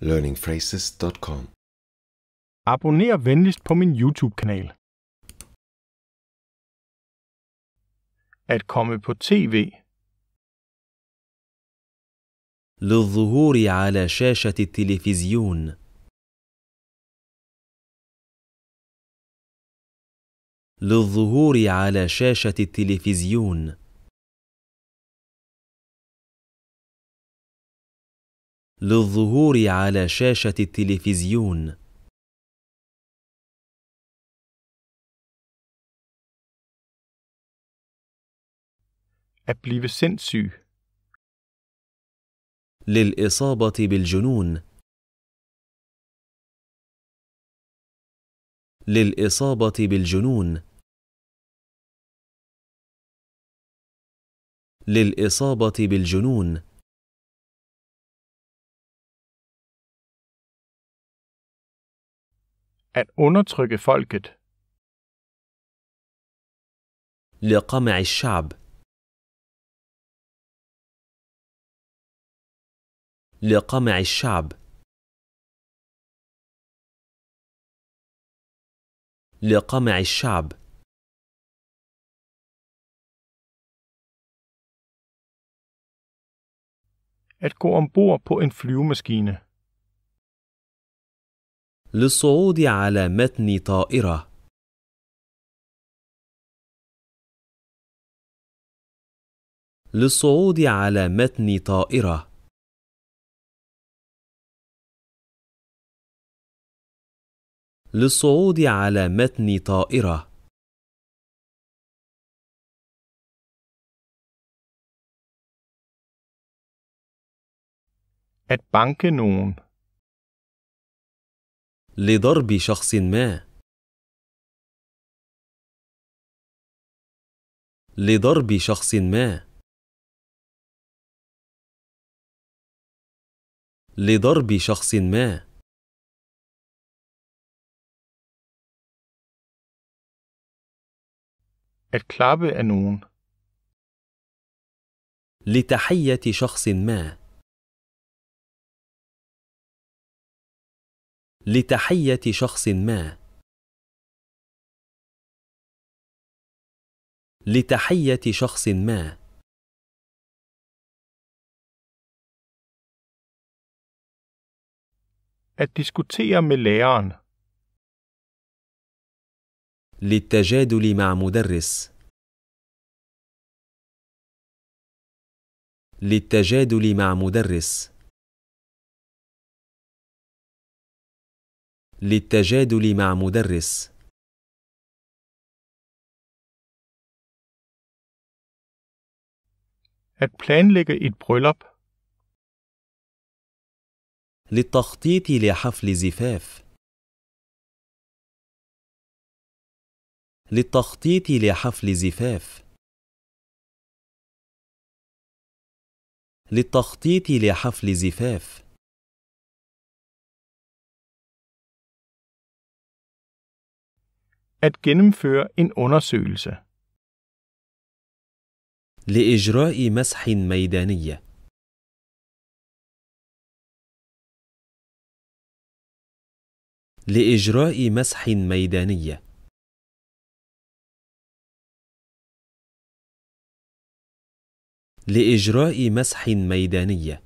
learningphrases.com. Abonner venligst på min YouTube-kanal. At komme på tv. للظهور على شاشة التلفزيون. للظهور على شاشة التلفزيون. للظهور على شاشة التلفزيون للإصابة بالجنون. للإصابة بالجنون. للإصابة بالجنون. at undertrykke folket. لقمع الشعب لقمع الشعب لقمع الشعب at gå ombord på en flyvemaskine. للصعود على متن طائرة للصعود على متن طائرة للصعود على متن طائرة At banke nogen لضرب شخص ما لضرب شخص ما لضرب شخص ما At klappe er لتحية شخص ما لتحية شخص ما لتحية شخص ما At diskutere med læreren. للتجادل مع مدرس للتجادل مع مدرس للتجادل مع مدرس للتخطيط لحفل زفاف. للتخطيط لحفل زفاف. للتخطيط لحفل زفاف. at gennemføre en undersøgelse. لإجراء مسح ميدانية لإجراء مسح ميدانية لإجراء مسح ميدانية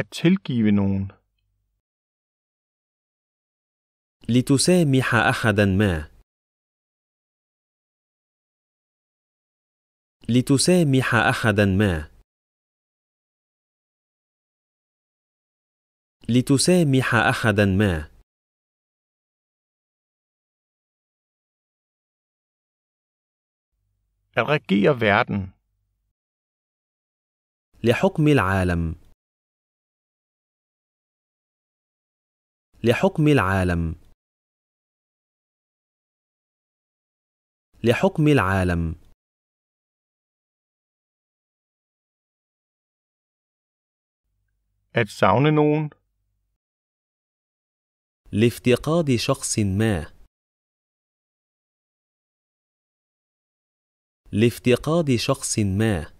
At tilgive nogen. لتسامح أحدا ما. لتسامح أحدا ما. لتسامح أحدا ما. At regere verden. لحكم العالم. لحكم العالم لحكم العالم At savne nogen. لافتقاد شخص ما لافتقاد شخص ما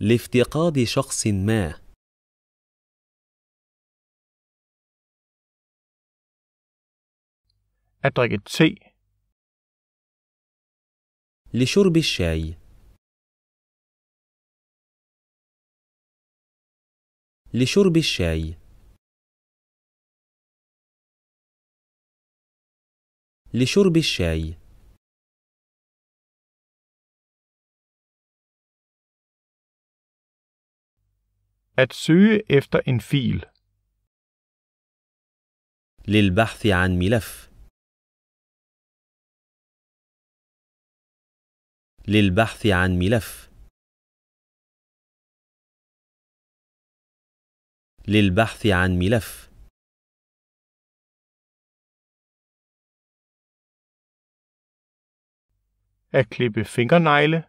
لافتقاد شخص ما At drikke te. لشرب الشاي. لشرب الشاي. لشرب الشاي. At søge efter en fil. للبحث عن ملف. للبحث عن ملف للبحث عن ملف At فينغرنايل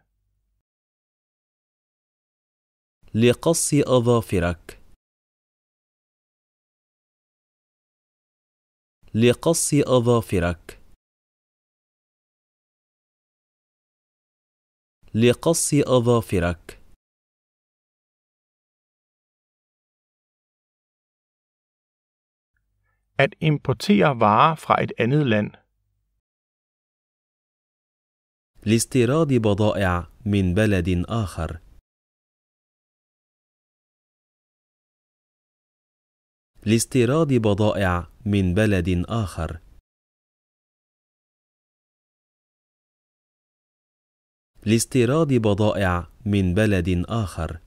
لقص أظافرك. لقص أظافرك. لقص أظافرك At importere varer fra et andet land. لاستيراد بضائع من بلد آخر. لاستيراد بضائع من بلد آخر. لاستيراد بضائع من بلد آخر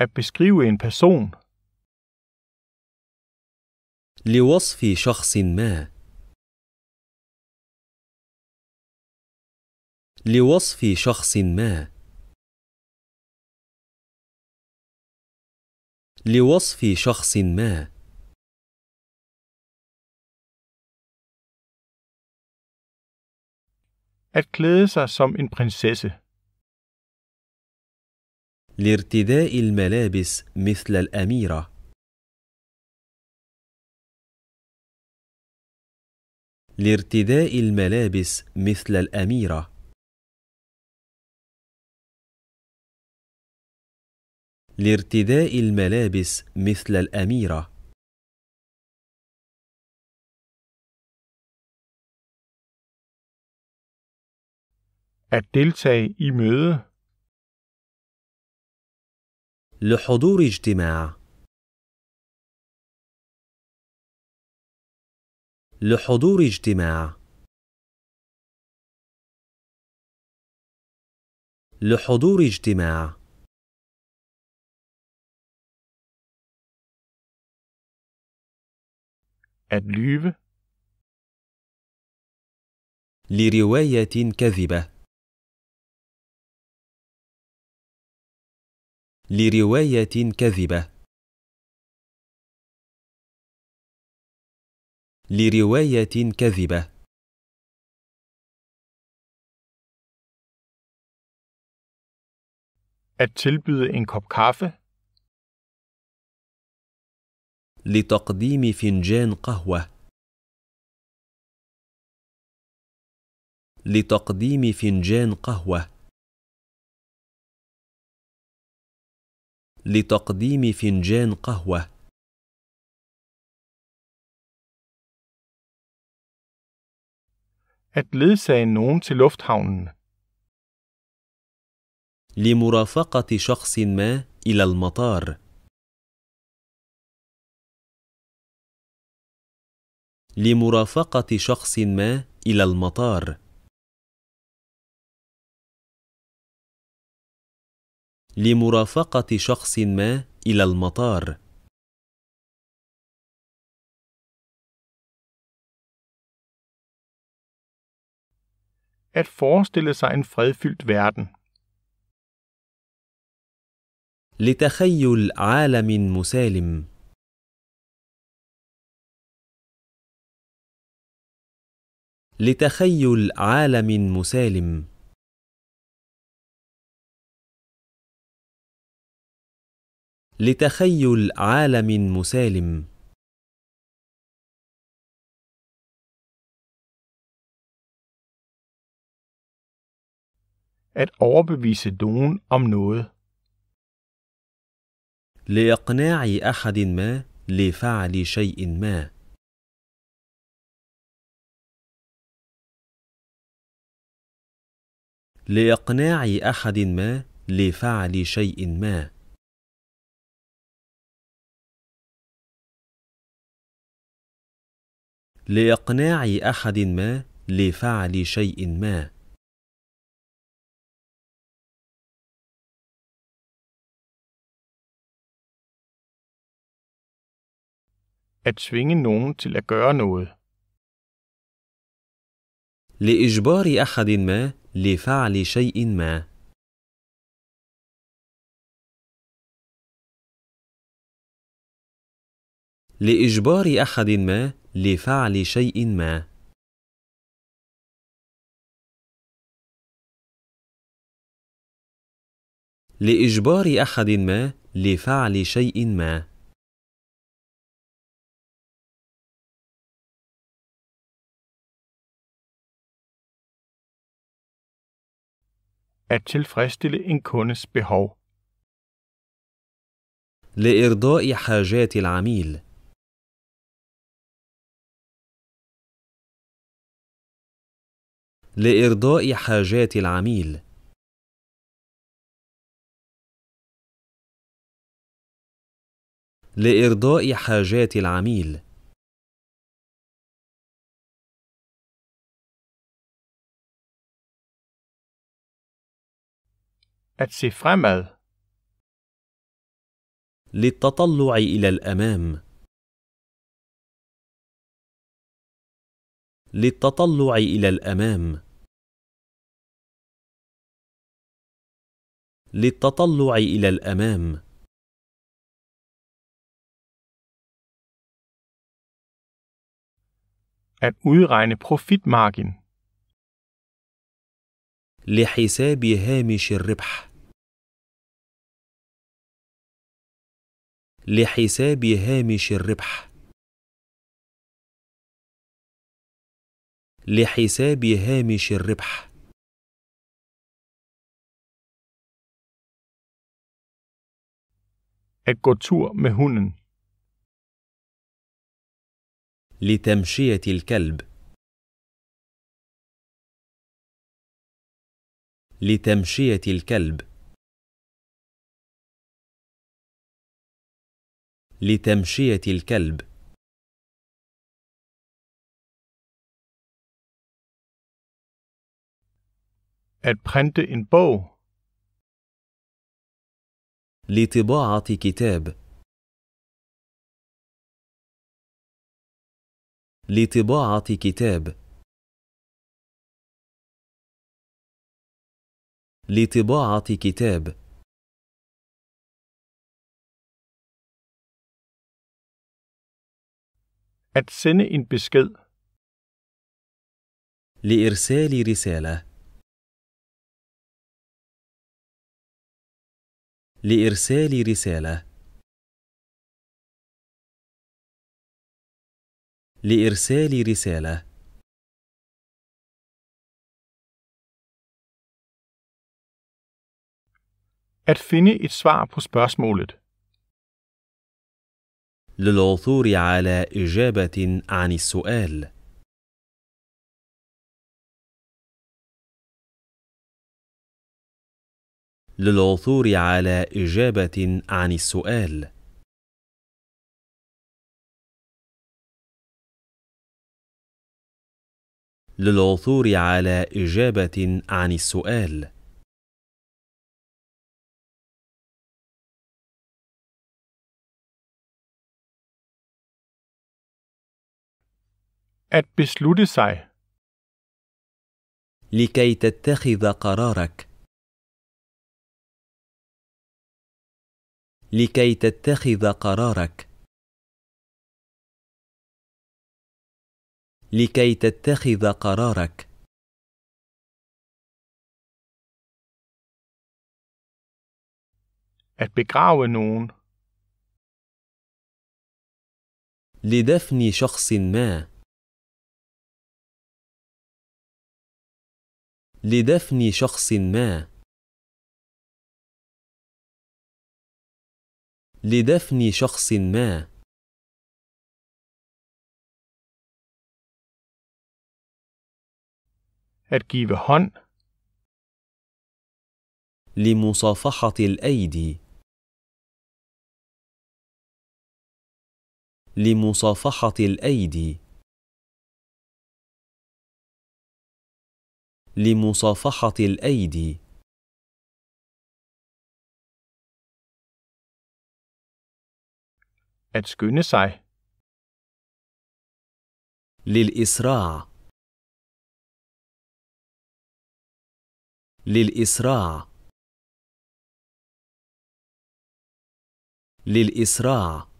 At beskrive en person. لوصف شخص ما. لوصف شخص ما. لوصف شخص ما. At klæde sig som en prinsesse. لارتداء الملابس مثل الأميرة لارتداء الملابس مثل الأميرة لارتداء الملابس مثل الأميرة at deltage i møde. لحضور اجتماع لحضور اجتماع لحضور اجتماع at لرواية كذبة لرواية كذبة لرواية كذبة At tilbyde en kop kaffe. لتقديم فنجان قهوة لتقديم فنجان قهوة لتقديم فنجان قهوه at ledsage nogen til lufthavnen. لمرافقة شخص ما إلى المطار. لمرافقة شخص ما إلى المطار. لمرافقة شخص ما إلى المطار At forestille sig en fredfyldt verden. لتخيل عالم مسالم. لتخيل عالم مسالم لتخيل عالم مسالم at overbevise nogen om noget. لإقناع أحد ما لفعل شيء ما. لإقناع أحد ما لفعل شيء ما. لإقناع أحد ما لفعل شيء ما At tvinge nogen til at gøre noget. لإجبار أحد ما لفعل شيء ما. لإجبار أحد ما لفعل شيء ما لإجبار أحد ما لفعل شيء ما At tilfredsstille en kundes behov. لإرضاء حاجات العميل لإرضاء حاجات العميل لإرضاء حاجات العميل At se للتطلع إلى الأمام للتطلع إلى الأمام للتطلع إلى الأمام At udregne profitmargin. لحساب هامش الربح لحساب هامش الربح لحساب هامش الربح لتمشية الكلب لتمشية الكلب لتمشية الكلب At printe en bog. لطباعة كتاب. لطباعة كتاب. لطباعة كتاب. At sende en besked. لإرسال رسالة. لإرسال رسالة. لإرسال رسالة لإرسال رسالة At finde et svar på spørgsmålet. للعثور على إجابة عن السؤال. للعثور على إجابة عن السؤال للعثور على إجابة عن السؤال at beslutte sig لكي تتخذ قرارك لكي تتخذ قرارك لكي تتخذ قرارك at begrave nogen لدفن شخص ما لدفن شخص ما لدفن شخص ما At give hånd. لمصافحة الأيدي لمصافحة الأيدي لمصافحة الأيدي At skynde sig. للإسراع للإسراع للإسراع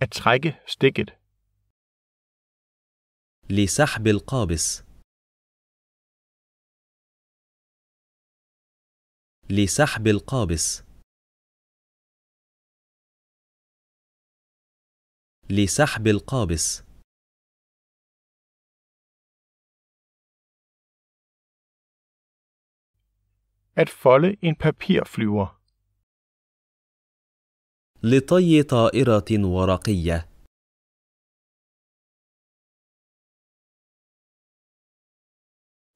At trække stikket. لسحب القابس لسحب القابس لسحب القابس At folde en papirflyver. لطي طائرة ورقية.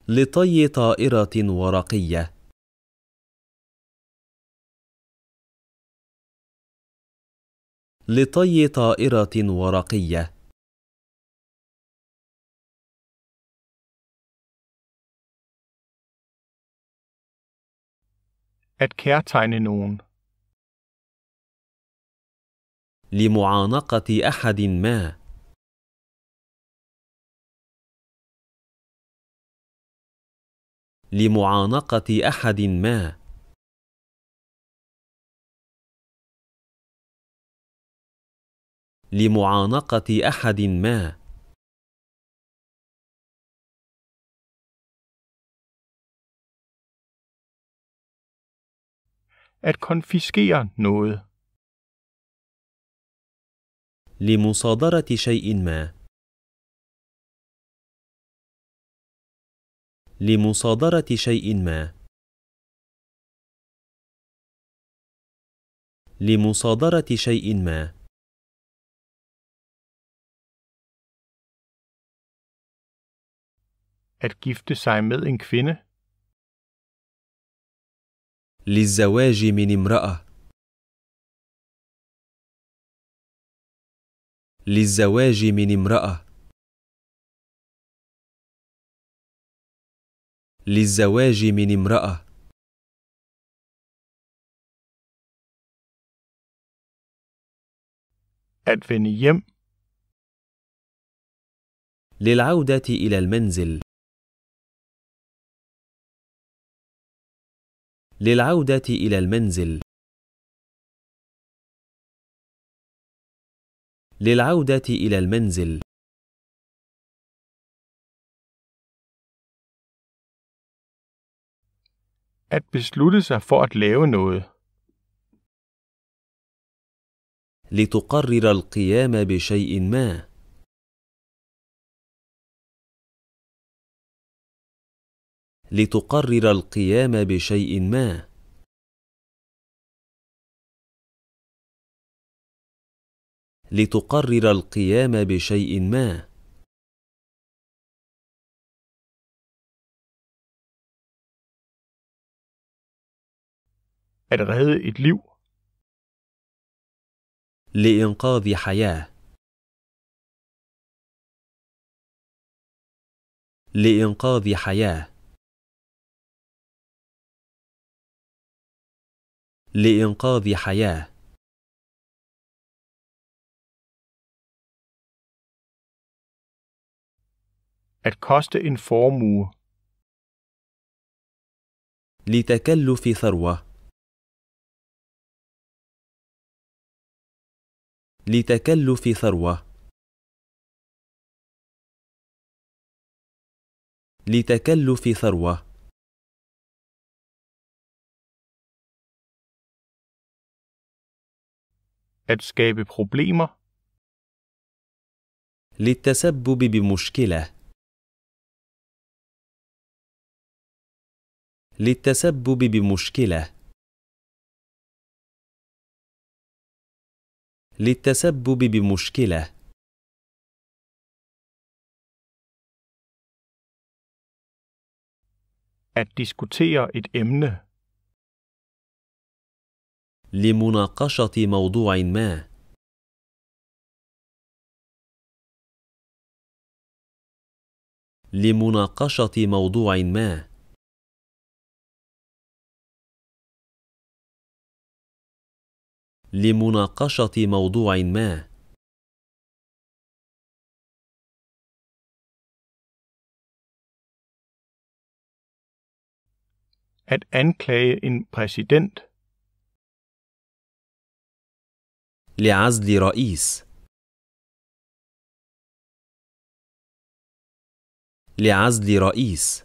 لطي طائرة ورقية. لطي طائرة ورقية At kærtegne nogen. لمعانقة أحد ما. لمعانقة أحد ما. لمعانقه احد ما at konfiskere noget. لمصادرة شيء ما. لمصادرة شيء ما. لمصادرة شيء ما. at gifte sig med en kvinde. للزواج من امرأة. للزواج من امرأة. للزواج من امرأة. at vende hjem. للعودة إلى المنزل للعودة إلى المنزل للعودة إلى المنزل At beslutte sig for at lave noget. لتقرر القيام بشيء ما. لتقرر القيام بشيء ما لتقرر القيام بشيء ما At er redde et liv. لإنقاذ حياة. لإنقاذ حياة. لإنقاذ حياة At koste en formue. لتكلف ثروة لتكلف ثروة لتكلف ثروه at skabe problemer. للتسبب بمشكلة للتسبب بمشكلة للتسبب بمشكلة at diskutere et emne لمناقشه موضوع ما لمناقشه موضوع ما لمناقشه موضوع ما at anklage en præsident لعزل رئيس لعزل رئيس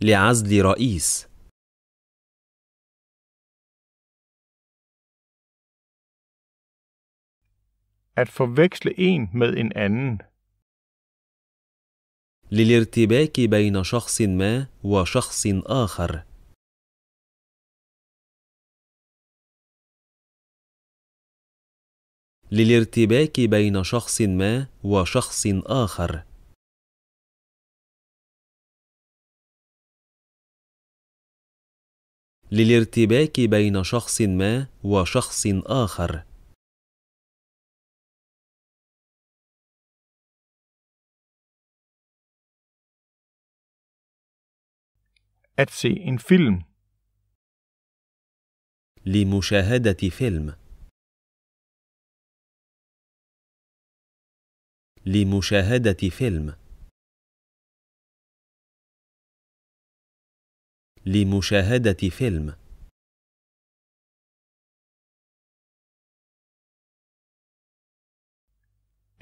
لعزل رئيس At forveksle en med en anden. للارتباك بين شخص ما وشخص آخر. للارتباك بين شخص ما وشخص آخر للارتباك بين شخص ما وشخص آخر At se in film. لمشاهدة فيلم لمشاهدة فيلم لمشاهدة فيلم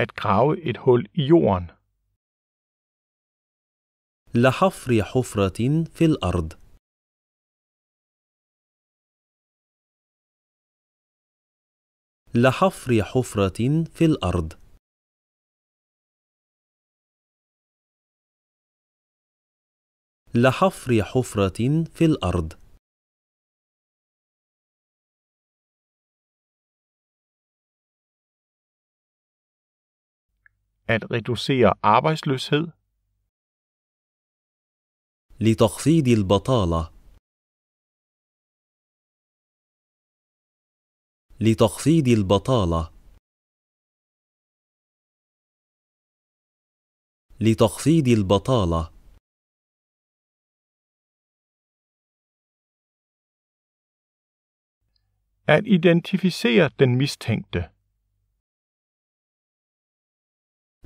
At grave et hul i jorden. لحفر حفرة في الأرض. لحفر حفرة في الأرض. لحفر حفرة في الأرض at reducere arbejdsløshed. لتخفيض البطالة لتخفيض البطالة لتخفيض البطالة at identificere den mistænkte.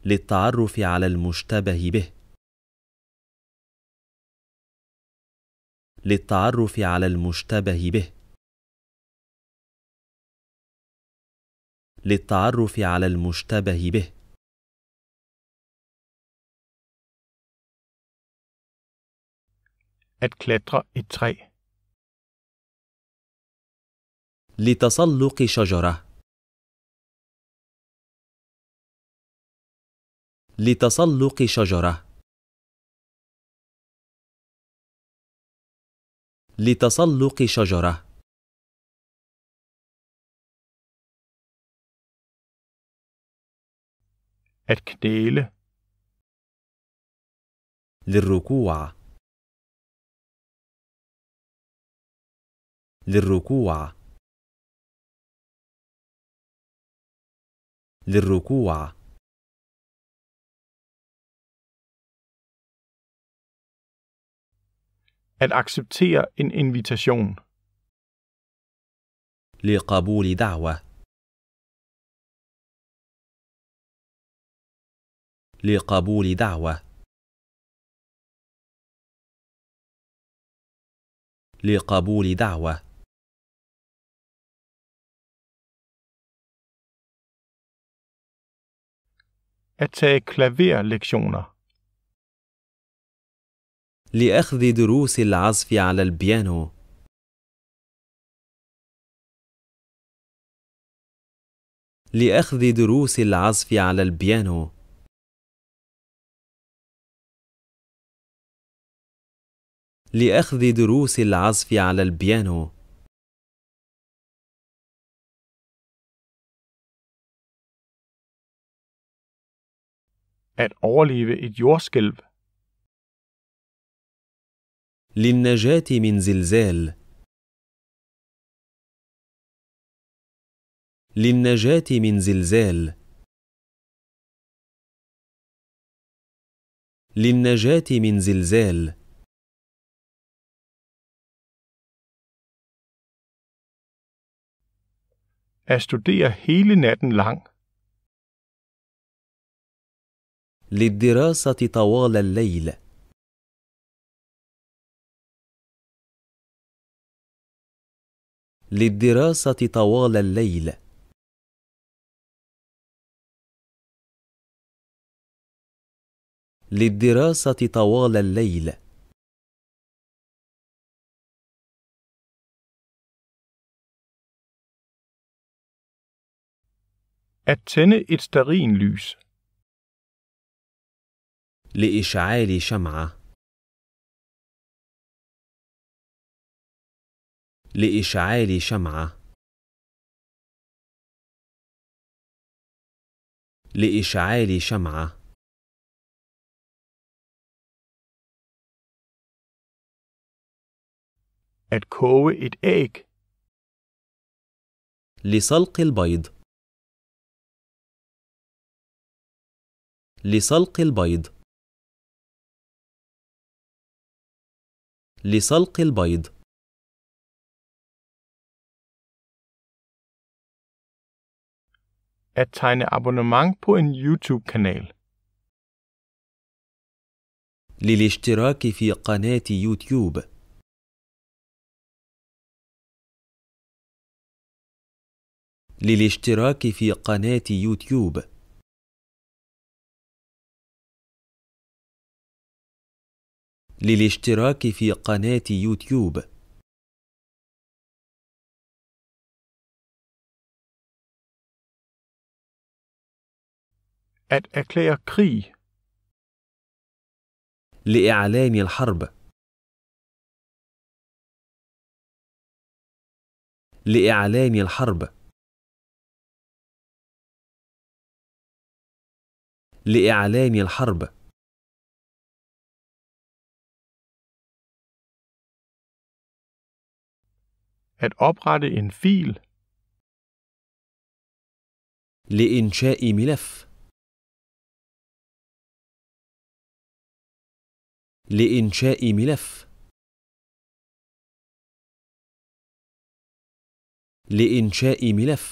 للتعرف على المشتبه به للتعرف على المشتبه به للتعرف على المشتبه به at klatre træ لتسلق شجرة لتسلق شجرة لتسلق شجرة At للركوع للركوع للركوع At acceptere en invitation. لقبول دعوة. لقبول دعوة. لقبول دعوة. at tage klaverlektioner. لأخذ دروس العزف على البيانو. لأخذ دروس العزف على البيانو. لأخذ دروس العزف على البيانو. at overleve et jordskælv. للنجاة من زلزال للنجاة من زلزال للنجاة من زلزال At studere hele natten lang للدراسة طوال الليل للدراسة طوال الليل للدراسة طوال الليل At tænde et stearinlys لإشعال شمعة لإشعال شمعة لإشعال شمعة At koge et æg. لسلق البيض لسلق البيض لسلق البيض At tegne abonnement på en YouTube-kanal. للاشتراك في قناة يوتيوب. للاشتراك في قناة يوتيوب. للاشتراك في قناة يوتيوب At erklære krig. لإعلان الحرب. لإعلان الحرب. لإعلان الحرب. at oprette en fil. Le i milaf. Le i milaf. Le i milaf.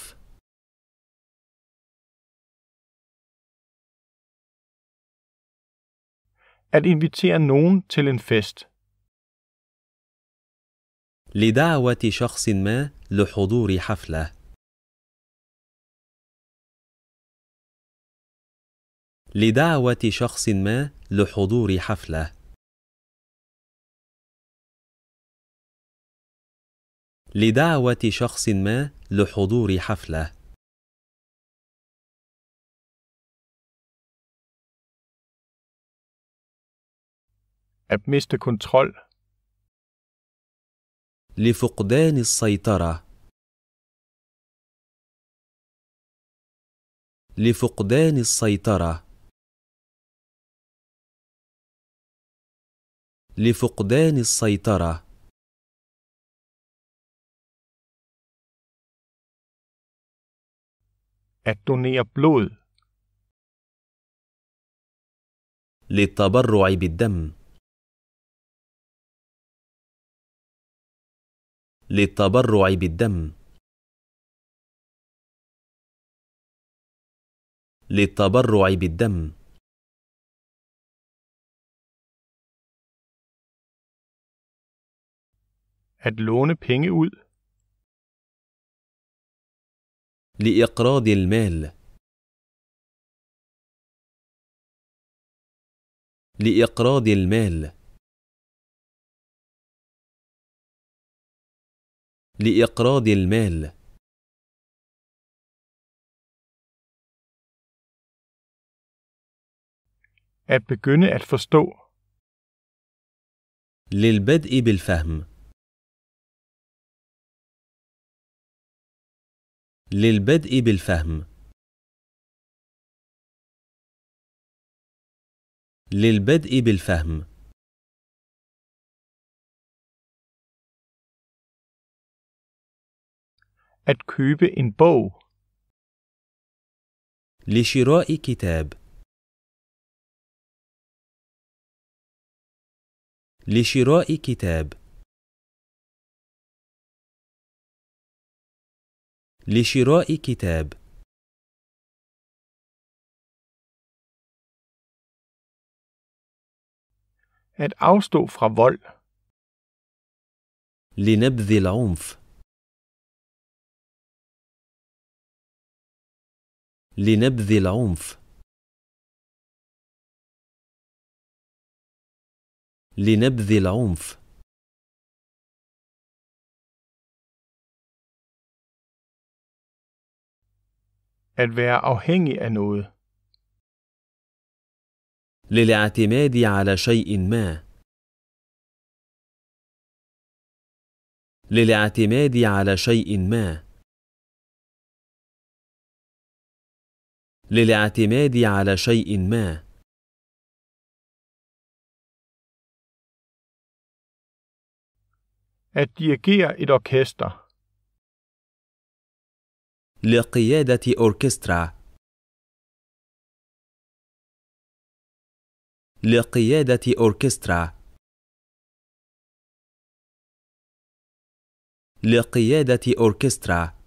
At invitere nogen til en fest. لدعوة شخص ما لحضور حفلة لدعوة شخص ما لحضور حفلة لدعوة شخص ما لحضور حفلة At miste kontrol لفقدان السيطرة لفقدان السيطرة لفقدان السيطرة At donere للتبرع بالدم للتبرع بالدم للتبرع بالدم At låne penge ud. لإقراض المال لإقراض المال لإقراض المال At begynde at forstå. للبدء بالفهم. للبدء بالفهم. للبدء بالفهم at købe en bog لشراء كتاب لشراء كتاب لشراء كتاب at afstå fra vold لنبذ العنف لنبذ العنف لنبذ العنف At være afhængig af noget. للاعتماد على شيء ما. للاعتماد على شيء ما. للاعتماد على شيء ما At et orkester. لقيادة أوركسترا لقيادة أوركسترا لقيادة أوركسترا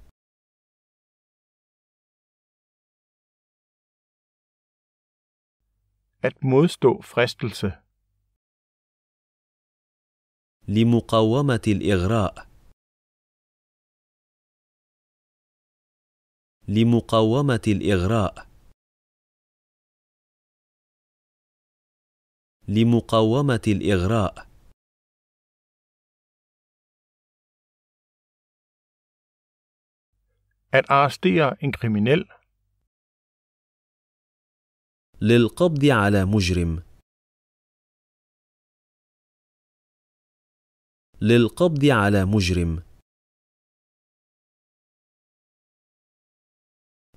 at modstå fristelse. لمقاومة الإغراء لمقاومة الإغراء لمقاومة الإغراء At arrestere en kriminel للقبض على مجرم للقبض على مجرم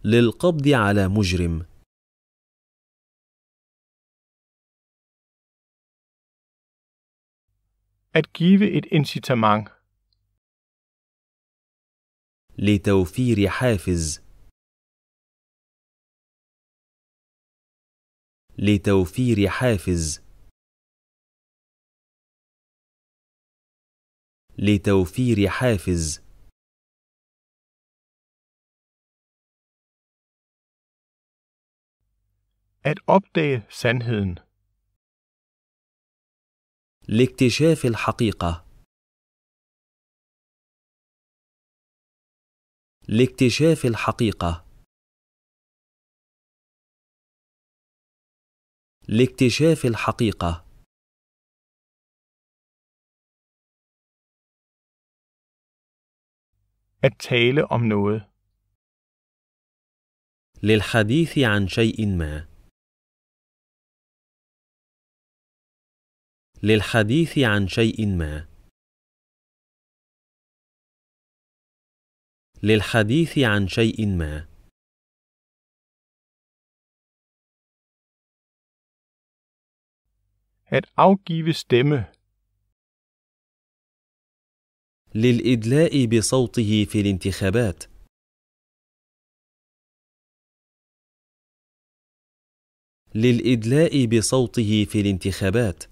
للقبض على مجرم At give et incitament. لتوفير حافز لتوفير حافز لتوفير حافز At opdage sandheden. لاكتشاف الحقيقة. لاكتشاف الحقيقة. لاكتشاف الحقيقه للحديث عن شيء ما. للحديث عن شيء ما. للحديث عن شيء ما. At afgive stemme. للإدلاء بصوته في الانتخابات. للإدلاء بصوته في الانتخابات.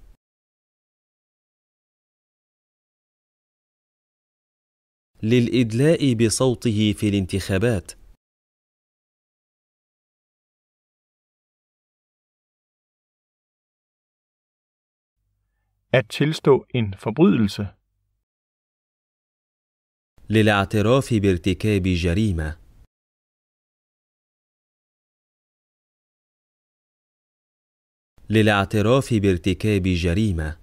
للإدلاء بصوته في الانتخابات. At tilstå en forbrydelse. للاعتراف بارتكاب جريمه للاعتراف بارتكاب جريمه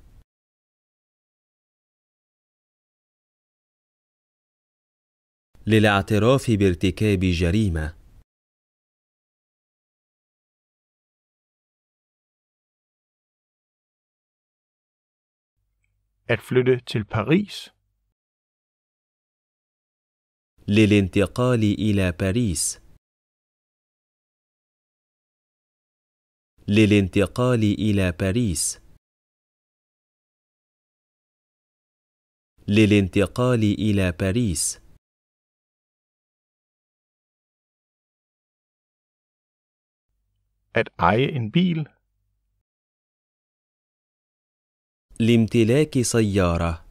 للاعتراف بارتكاب جريمه at flytte til Paris. للانتقال إلى باريس. للانتقال إلى باريس. للانتقال إلى باريس. At eje en bil. لامتلاك سيارة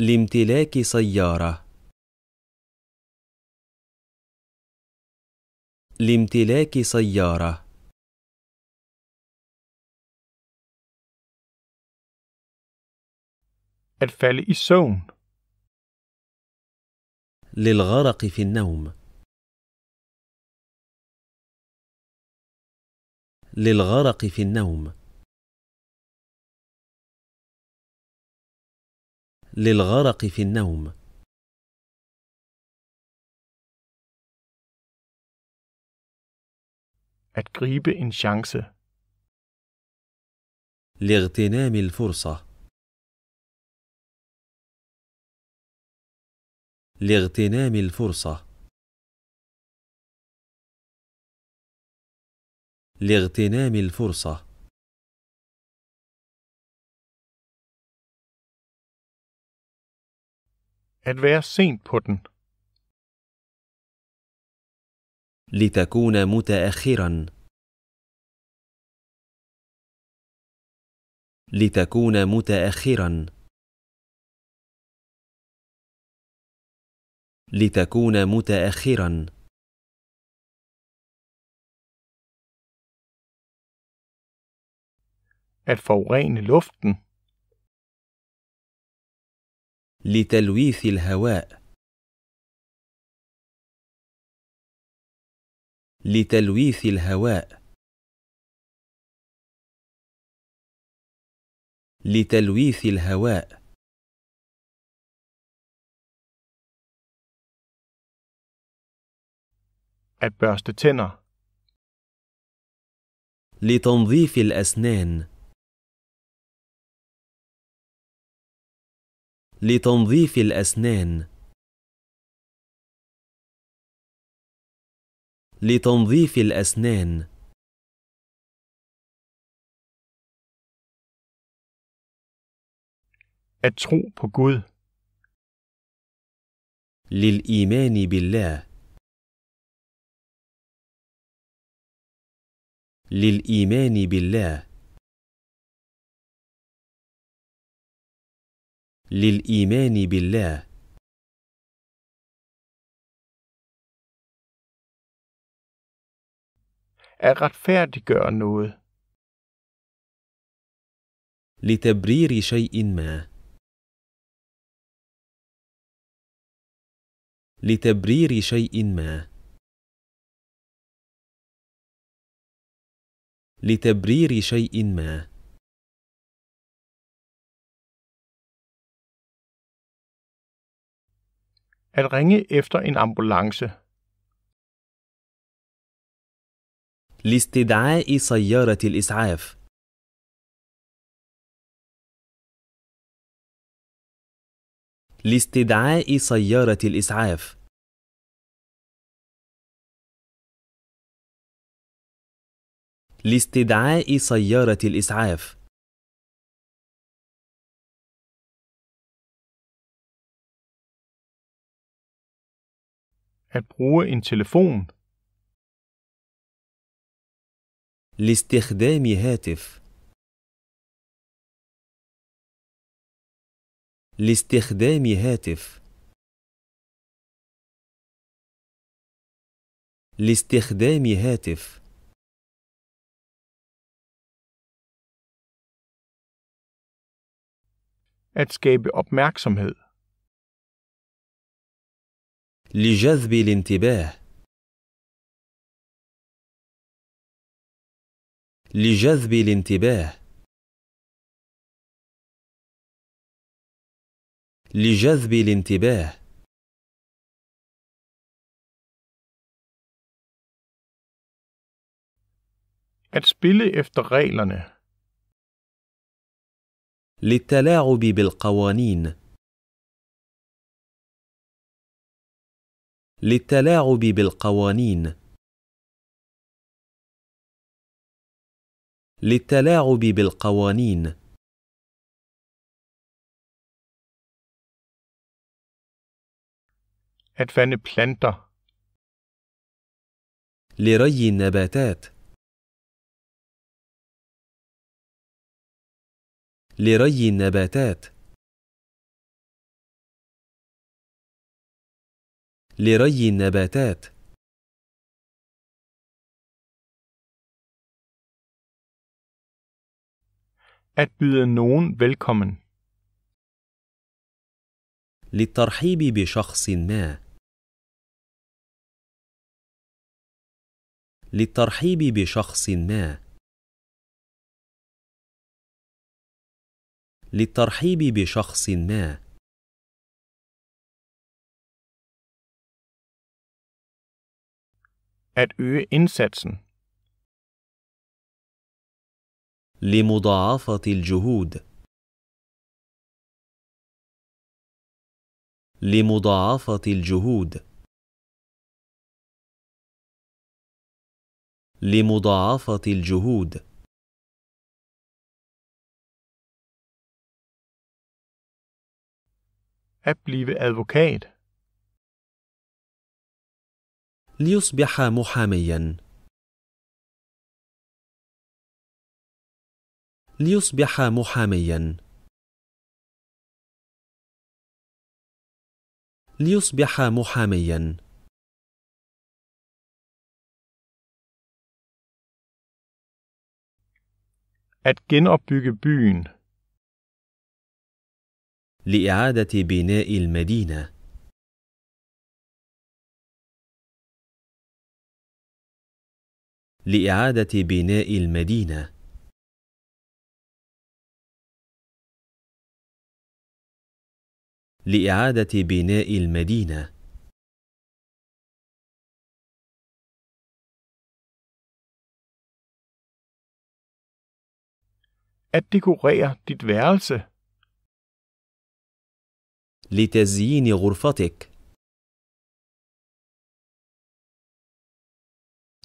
لامتلاك سيارة لامتلاك سيارة at falde للغرق في النوم للغرق في النوم للغرق في النوم At gribe en chance. لاغتنام الفرصة. لاغتنام الفرصة. لاغتنام الفرصة At være sent på den. لتكون متأخرا لتكون متأخرا لتكون متأخرا At forurene luften. لتلويث الهواء لتلويث الهواء لتلويث الهواء at børste tænder. لتنظيف الأسنان لتنظيف الأسنان لتنظيف الأسنان At بقود للإيمان بالله. للإيمان بالله. للايمان بالله er لتبرير شيء ما لتبرير شيء ما لتبرير شيء ما At ringe efter en ambulance. لاستدعاء سيارة الإسعاف. لاستدعاء سيارة الإسعاف. لاستدعاء سيارة الإسعاف At bruge en telefon. لاستخدام هاتف لاستخدام هاتف لاستخدام هاتف at skabe opmærksomhed. لجذب الانتباه لجذب الانتباه لجذب الانتباه At spille efter reglerne. للتلاعب بالقوانين للتلاعب بالقوانين للتلاعب بالقوانين لري النباتات لري النباتات لري النباتات At byde nogen velkommen. للترحيب بشخص ما للترحيب بشخص ما للترحيب بشخص ما at øge indsatsen. لمضاعفة الجهود لمضاعفة الجهود لمضاعفة الجهود at blive ليصبح محاميا ليصبح محاميا ليصبح محاميا At genopbygge byen. لإعادة بناء المدينة. لإعادة بناء المدينة لإعادة بناء المدينة At dekorere dit værelse. لتزيين غرفتك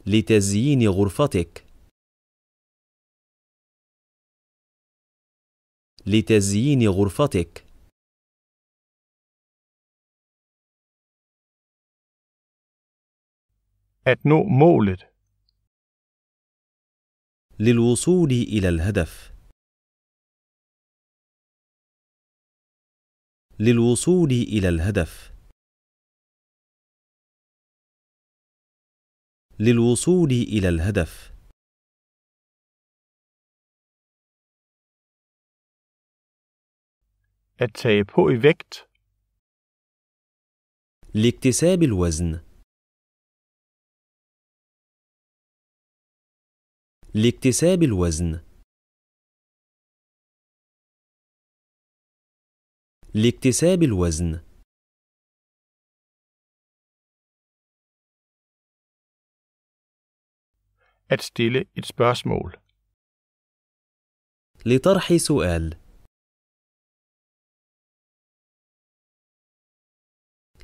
لتزيين غرفتك لتزيين غرفتك at nå målet للوصول إلى الهدف للوصول إلى الهدف للوصول الى الهدف لاكتساب الوزن لاكتساب الوزن لاكتساب الوزن at stille et spørgsmål. لطرح سؤال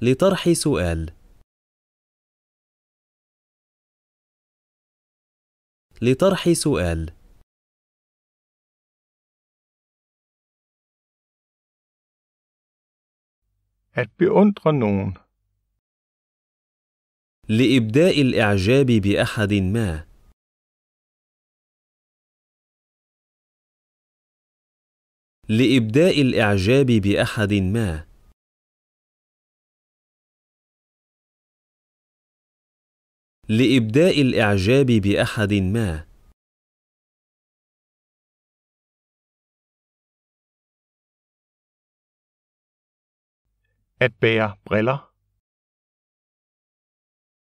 لطرح سؤال لطرح سؤال at beundre nogen لإبداء الإعجاب بأحد ما لابداء الاعجاب باحد ما لابداء الاعجاب باحد ما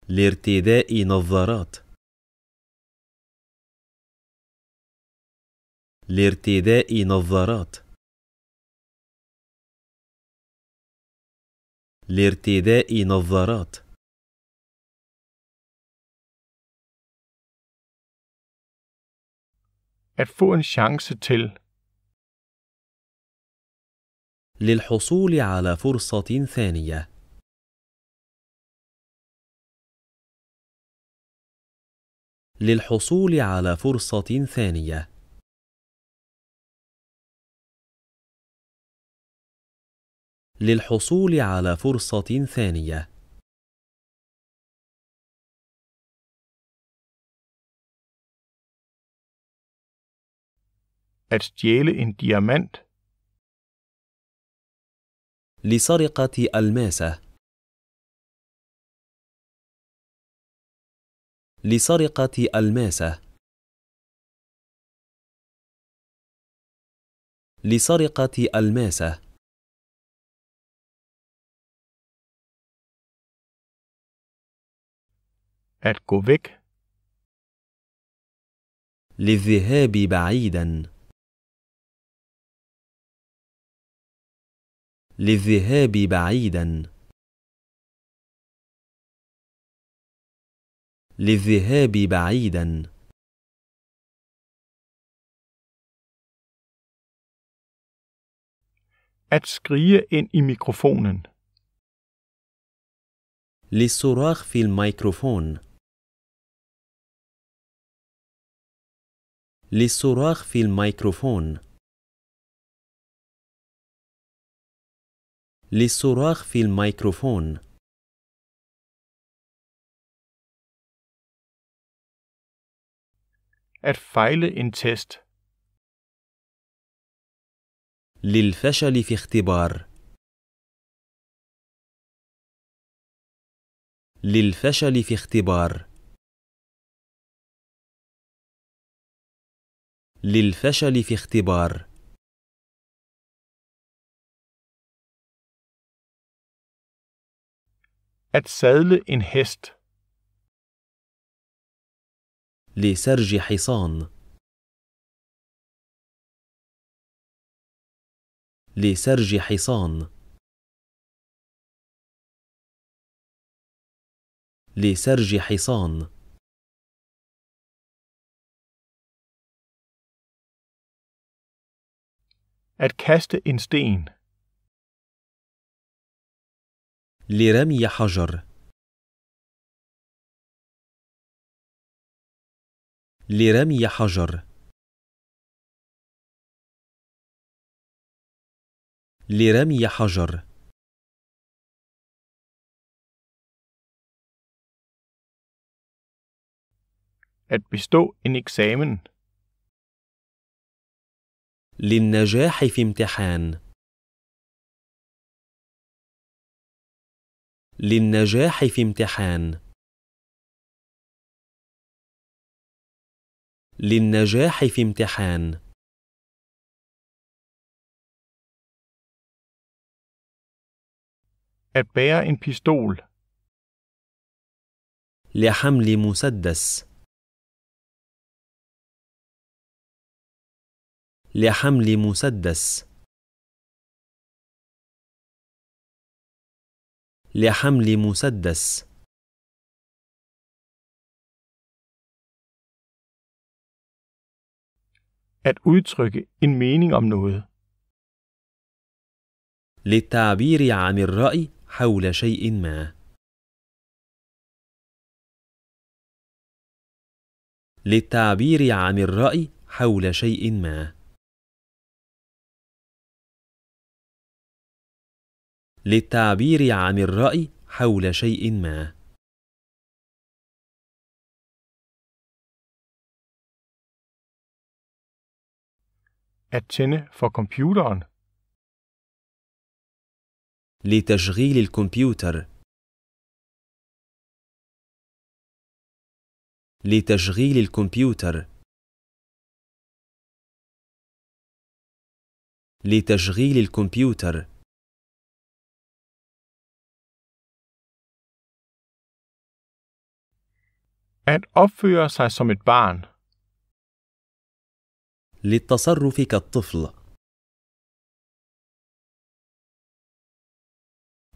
لارتداء نظارات. لارتداء نظارات. لارتداء نظارات للحصول على فرصة ثانية. للحصول على فرصة ثانية. للحصول على فرصة ثانية At stjæle en diamant. لسرقة ألماسة. لسرقة ألماسة. لسرقة ألماسة. At gå væk. للذهاب بعيدا. للذهاب بعيدا. للذهاب بعيدا. At skrige ind i mikrofonen. للصراخ في الميكروفون. للصراخ في الميكروفون للصراخ في الميكروفون At fejle en test. للفشل في اختبار للفشل في اختبار للفشل في اختبار At sadle en hest. لسرج حصان لسرج حصان لسرج حصان At kaste en sten. لرمي حجر لرمي حجر لرمي حجر At bestå en eksamen. للنجاح في امتحان للنجاح في امتحان للنجاح في امتحان At إن بيستول لحمل مسدس لحمل مسدس لحمل مسدس At udtrykke en mening om noget. للتعبير عن الرأي حول شيء ما. للتعبير عن الرأي حول شيء ما. للتعبير عن الرأي حول شيء ما لتشغيل الكمبيوتر لتشغيل الكمبيوتر لتشغيل الكمبيوتر At opføre sig som et barn. للتصرف كالطفل.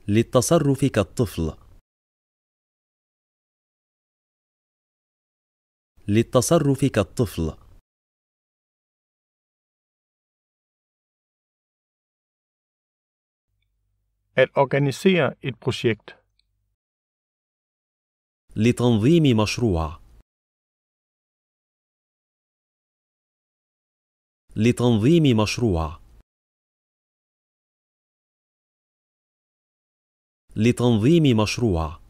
للتصرف كالطفل. للتصرف كالطفل. At organisere et projekt. لتنظيم مشروع لتنظيم مشروع لتنظيم مشروع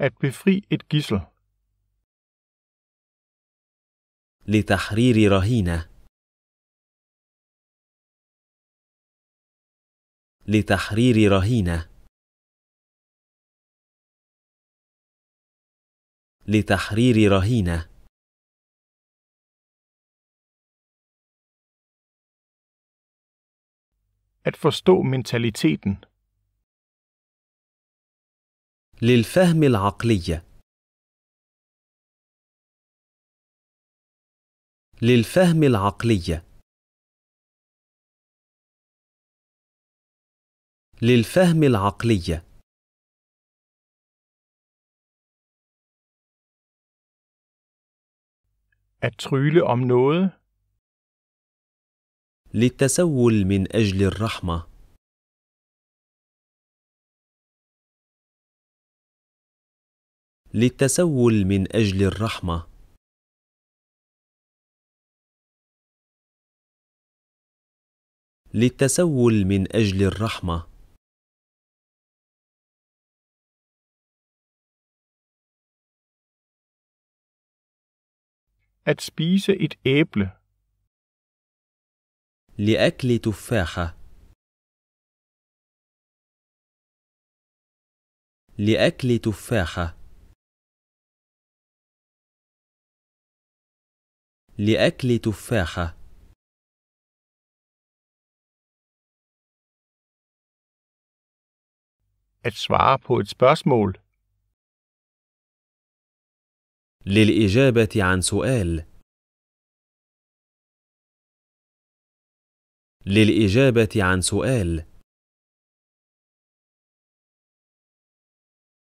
At befri et gissel. لتحرير رهينه لتحرير رهينة لتحرير رهينة At forstå mentaliteten. للفهم العقلي للفهم العقلي للفهم العقلية At للتسول من أجل الرحمة للتسول من أجل الرحمة للتسول من أجل الرحمة at spise et æble. لأكل تفاحة لأكل تفاحة لأكل تفاحة At svare på et spørgsmål. للإجابة عن سؤال للإجابة عن سؤال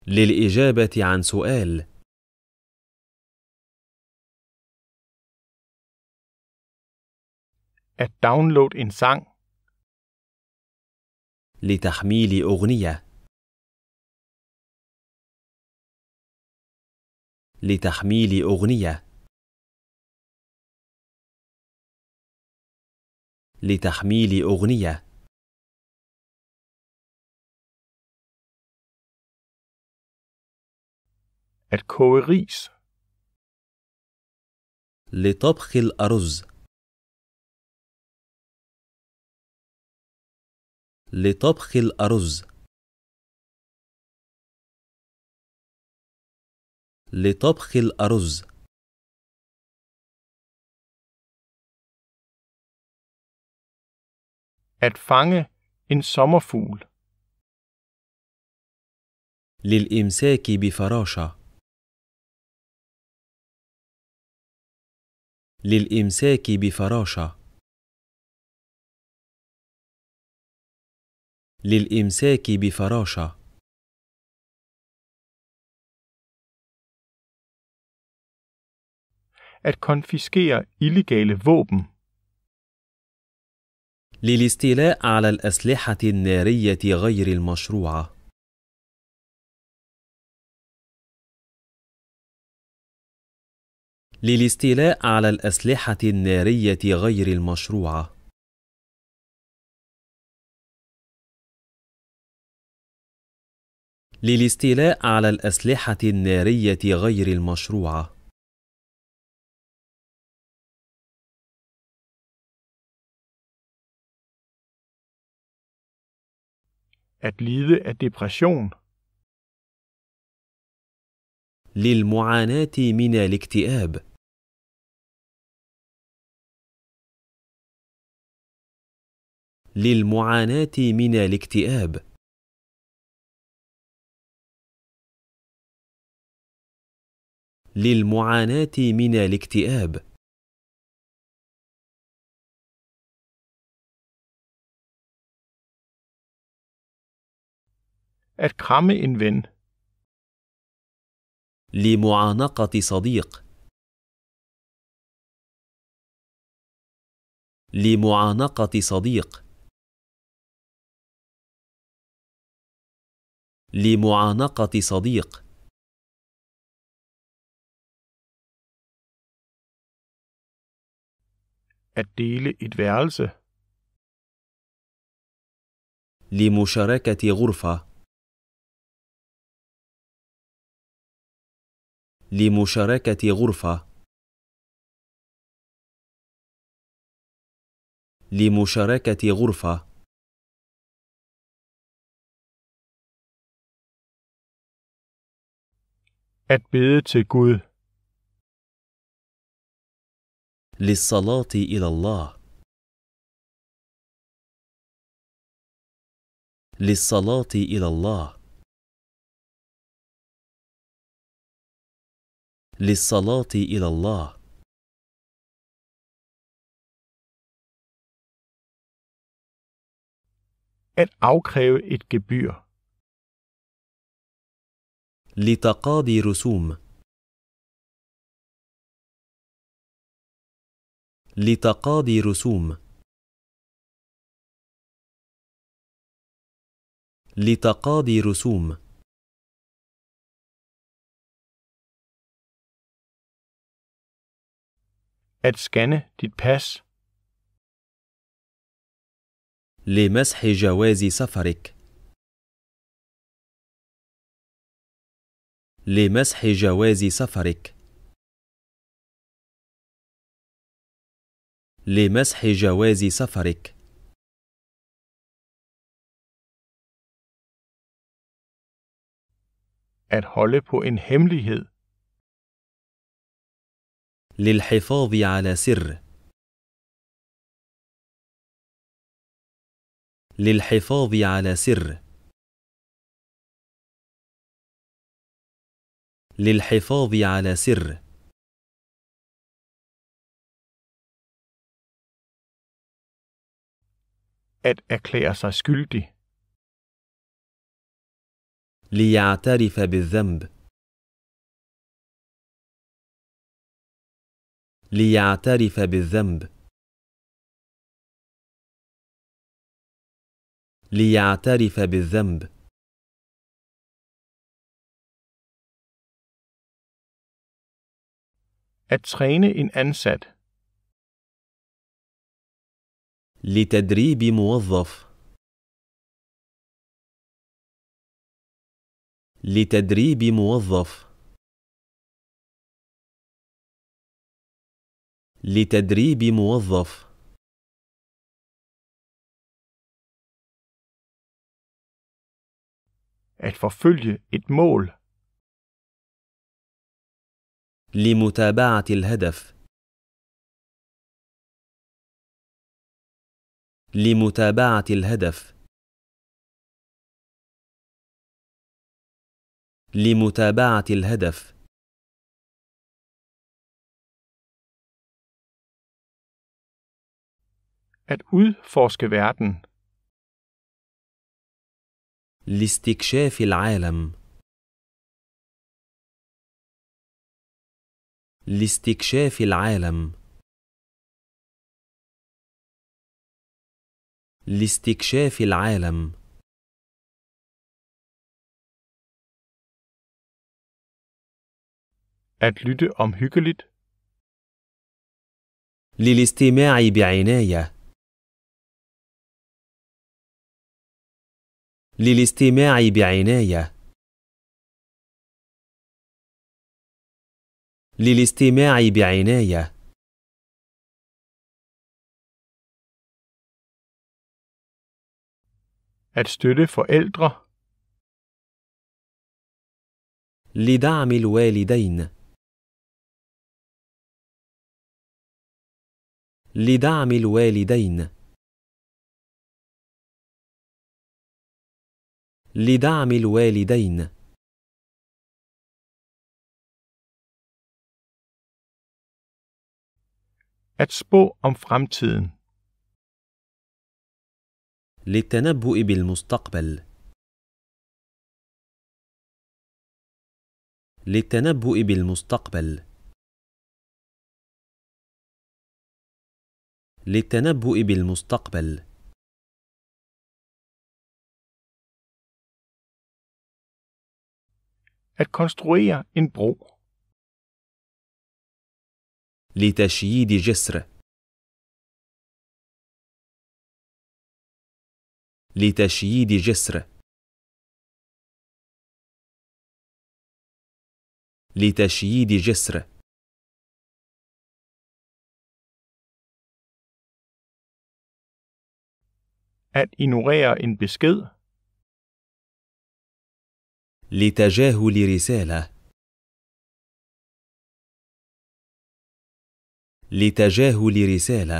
للإجابة عن سؤال download sang لتحميل أغنية لتحميل أغنية لتحميل أغنية At لطبخ الأرز لطبخ الأرز لطبخ الأرز At fange en sommerfugl. للإمساك بفراشة للإمساك بفراشة للإمساك بفراشة at konfiskere illegale våben. للاستيلاء على الأسلحة النارية غير المشروعة للاستيلاء على الأسلحة النارية غير المشروعة للاستيلاء على الأسلحة النارية غير المشروعة at lide af depression. للمعاناة من الاكتئاب للمعاناة من الاكتئاب للمعاناة من الاكتئاب At kramme en ven. لمعانقة صديق لمعانقة صديق لمعانقة صديق أديل dele لمشاركة غرفة لمشاركة غرفة لمشاركة غرفة At bede til Gud. للصلاة إلى الله. للصلاة إلى الله. للصلاه الى الله at afkræve et gebyr. لتقاضي رسوم لتقاضي رسوم لتقاضي رسوم At scanne dit pas. لمسح جواز سفرك. لمسح جواز سفرك. لمسح جواز سفرك. At holde på en hemmelighed. للحفاظ على سر للحفاظ على سر للحفاظ على سر at erklære sig skyldig ليعترف بالذنب ليعترف بالذنب ليعترف بالذنب لتدريب موظف لتدريب موظف لتدريب موظف At forfølge et mål. لمتابعة الهدف. لمتابعة الهدف. لمتابعة الهدف. At udforske verden. لاستكشاف العالم لاستكشاف العالم لاستكشاف العالم at lytte omhyggeligt للاستماع بعنايه للاستماع بعناية للاستماع بعناية At støtte forældre لدعم الوالدين لدعم الوالدين لدعم الوالدين At spå om fremtiden. للتنبؤ بالمستقبل. للتنبؤ بالمستقبل. للتنبؤ بالمستقبل. at konstruere en bro. لتشييد جسر لتشييد جسر لتشييد جسر at ignorere en besked لتجاهل رسالة لتجاهل رسالة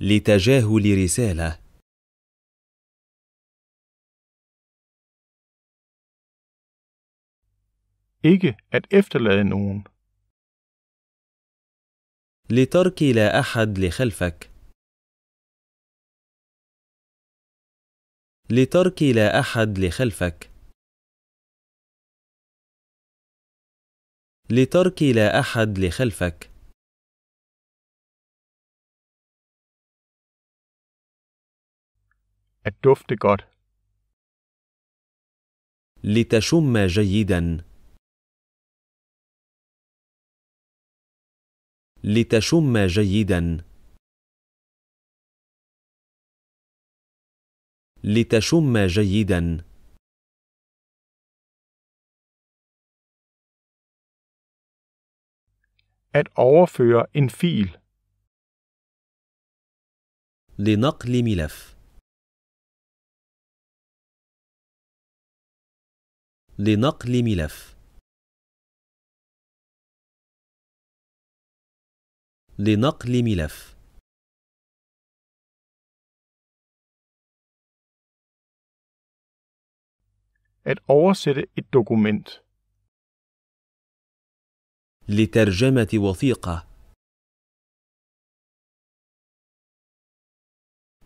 لتجاهل رسالة ikke at efterlade nogen. لترك لا أحد لخلفك لترك لا أحد لخلفك لترك لا أحد لخلفك لتشم جيدا لتشم جيدا لتشم جيدا at overføre en fil لنقل ملف لنقل ملف لنقل ملف At oversætte et dokument. لترجمة وثيقة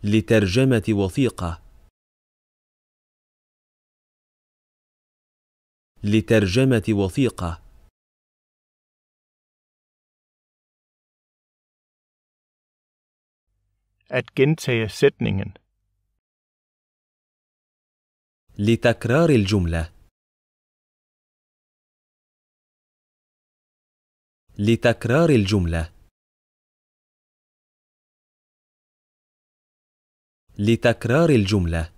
لترجمة وثيقة لترجمة وثيقة At gentage sætningen. لتكرار الجملة لتكرار الجملة لتكرار الجملة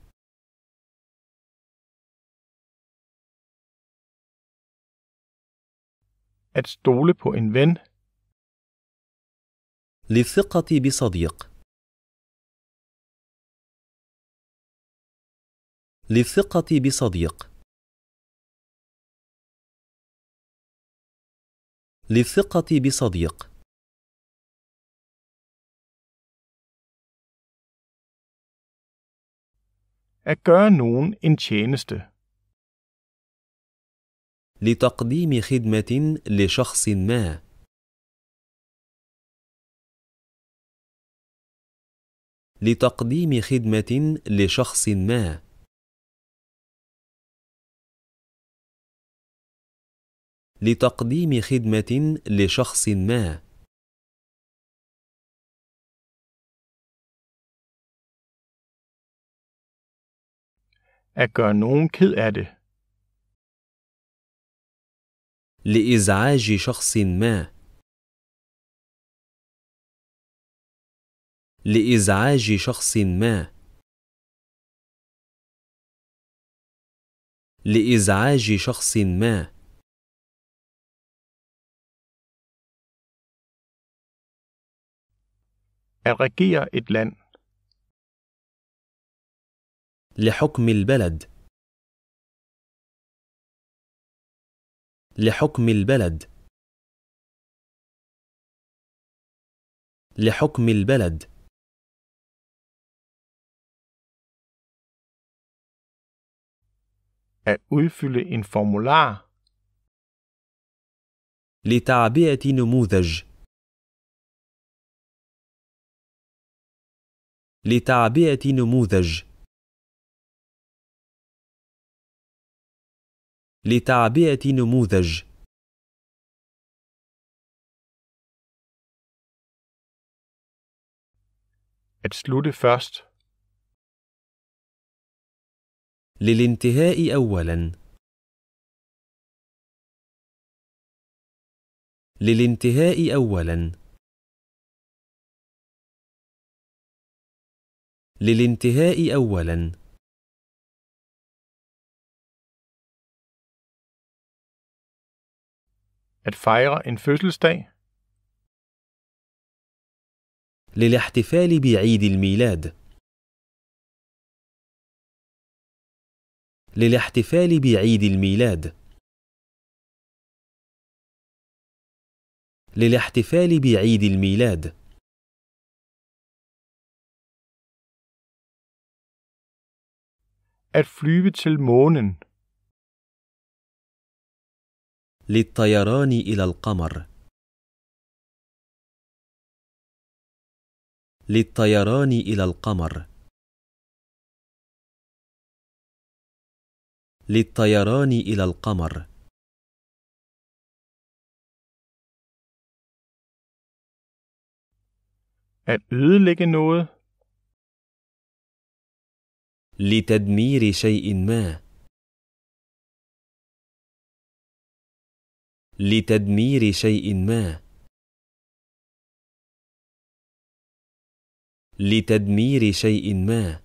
At stole på en ven. للثقة بصديق للثقة بصديق للثقة بصديق At gøre nogen en tjeneste. لتقديم خدمة لشخص ما. لتقديم خدمة لشخص ما. لتقديم خدمة لشخص ما At gøre nogen لإزعاج شخص ما لإزعاج شخص ما لإزعاج شخص ما At regere et land. لحكم البلد لحكم البلد لحكم البلد at udfylde en formular لتعبئة نموذج لتعبئه لتعبئة نموذج لتعبئة نموذج At slutte først. للانتهاء أولا. للانتهاء أولاً للانتهاء أولاً At fejre en fødselsdag. للاحتفال بعيد الميلاد. للاحتفال بعيد الميلاد. للاحتفال بعيد الميلاد. at flyve til månen. للطيران إلى القمر للطيران إلى القمر للطيران إلى القمر At ødelægge noget لتدمير شيء ما لتدمير شيء ما لتدمير شيء ما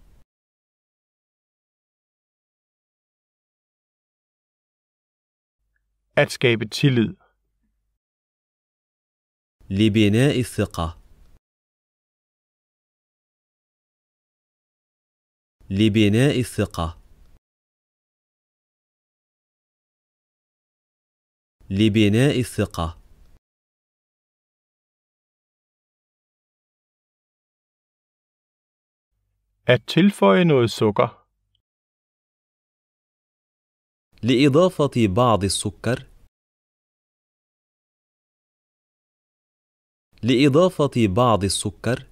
At skabe tillid. لبناء الثقة لبناء الثقة لبناء الثقة At tilføje noget sukker. لإضافة بعض السكر لإضافة بعض السكر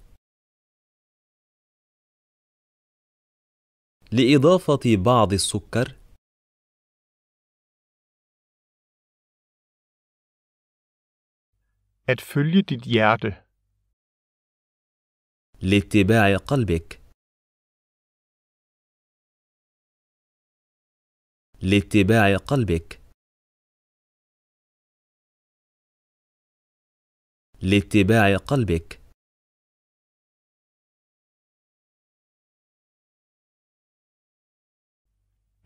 لإضافة بعض السكر At følge dit hjerte. لاتباع قلبك لاتباع قلبك لاتباع قلبك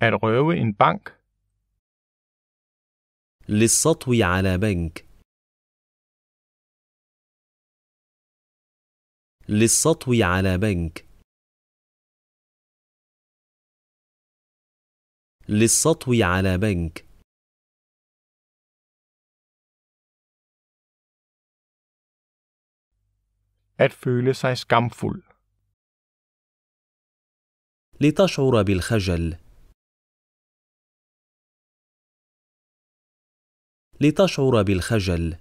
At røve en bank. للسطو على بنك. للسطو على بنك. للسطو على بنك. At føle sig skamfuld. لتشعر بالخجل. لتشعر بالخجل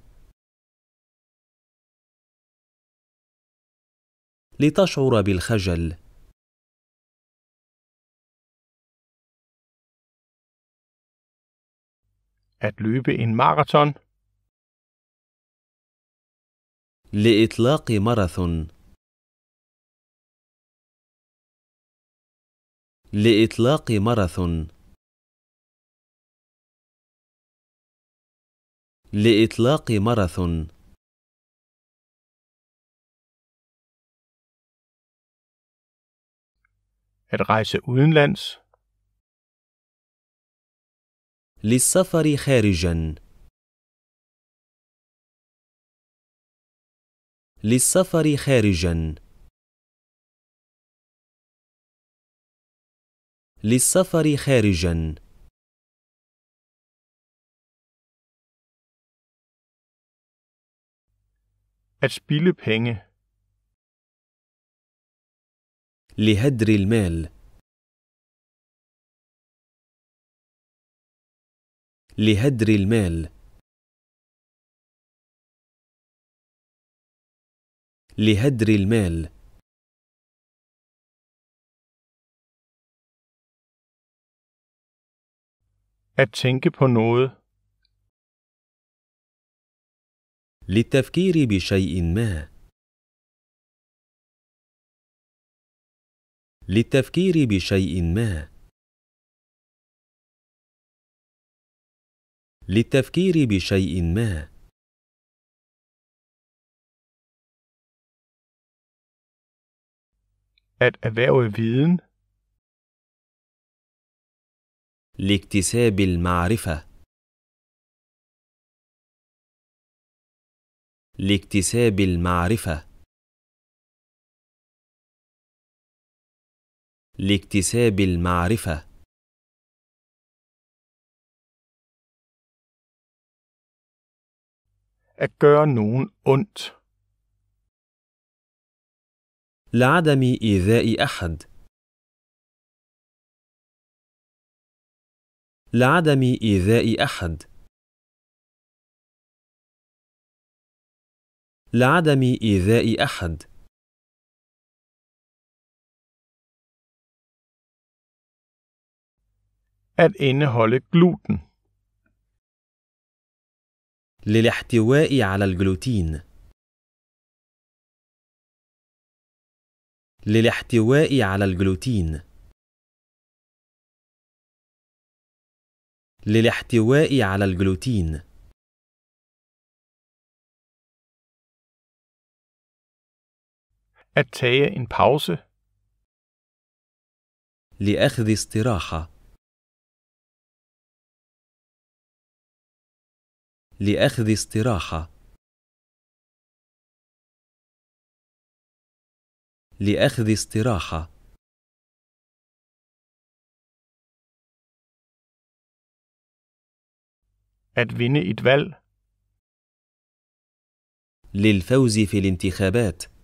لتشعر بالخجل at løbe en maraton لإطلاق ماراثون لإطلاق ماراثون لإطلاق ماراثون at rejse udenlands للسفر خارجا للسفر خارجا للسفر خارجا At spille penge. لهدر المال لهدر المال لهدر المال At tænke på noget. للتفكير بشيء ما للتفكير بشيء ما للتفكير بشيء ما at erhverve viden لاكتساب المعرفه لاكتساب المعرفة لاكتساب المعرفة At gøre nogen ondt. لعدم إيذاء أحد لعدم إيذاء أحد لعدم إيذاء أحد at indeholde gluten. للاحتواء على الجلوتين للاحتواء على الجلوتين للاحتواء على الجلوتين At tage en pause. لأخذ استراحة. لأخذ استراحة. لأخذ استراحة. At vinde et valg. للفوز في الانتخابات.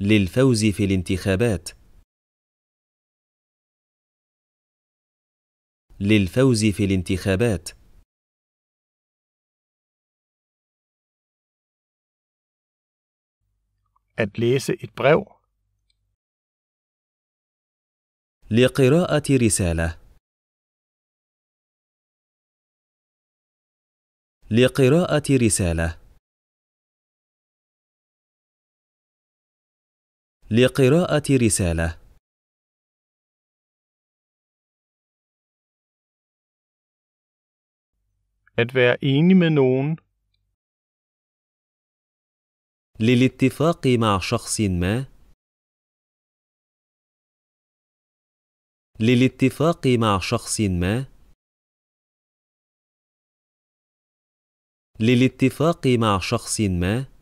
للفوز في الانتخابات للفوز في الانتخابات at læse et brev لقراءة رسالة لقراءة رسالة لقراءة رسالة At være enig med nogen. للاتفاق مع شخص ما للاتفاق مع شخص ما للاتفاق مع شخص ما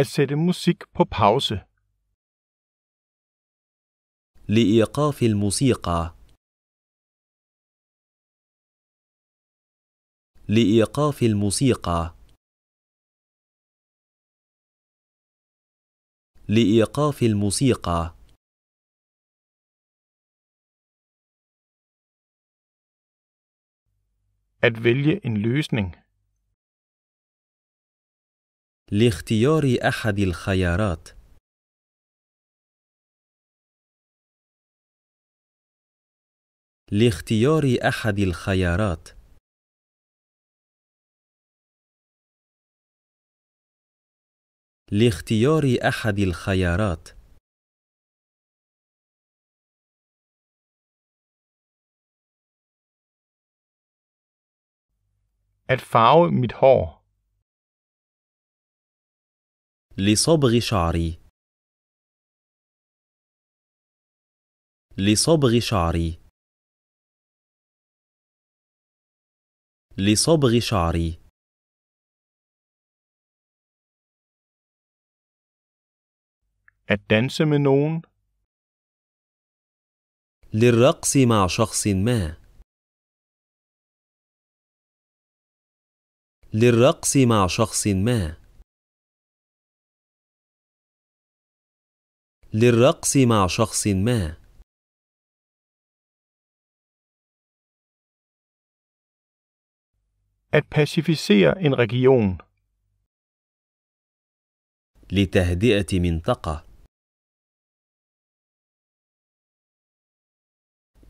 at sætte musik på pause. لإيقاف الموسيقى لإيقاف الموسيقى لإيقاف الموسيقى At vælge en løsning لاختيار احد الخيارات لاختيار احد الخيارات لاختيار احد الخيارات At farve mit hår لصبغ شعري لصبغ شعري لصبغ شعري At danse للرقص مع شخص ما للرقص مع شخص ما للرقص مع شخص ما At pacificere en region. لتهدئة منطقة.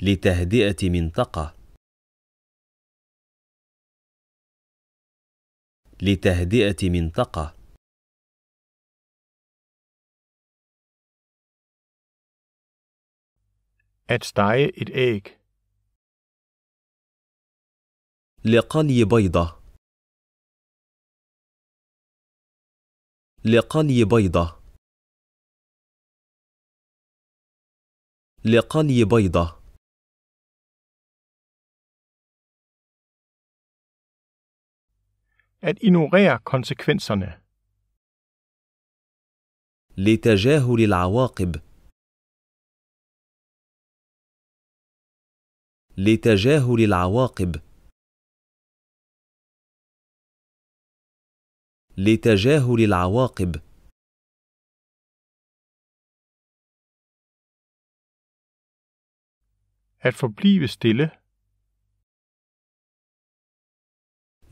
لتهدئة منطقة. لتهدئة منطقة. At stege et æg. لقلي بيضة لقلي بيضة لقلي بيضة at ignorere konsekvenserne. لتجاهل العواقب لتجاهل العواقب لتجاهل العواقب At forblive stille.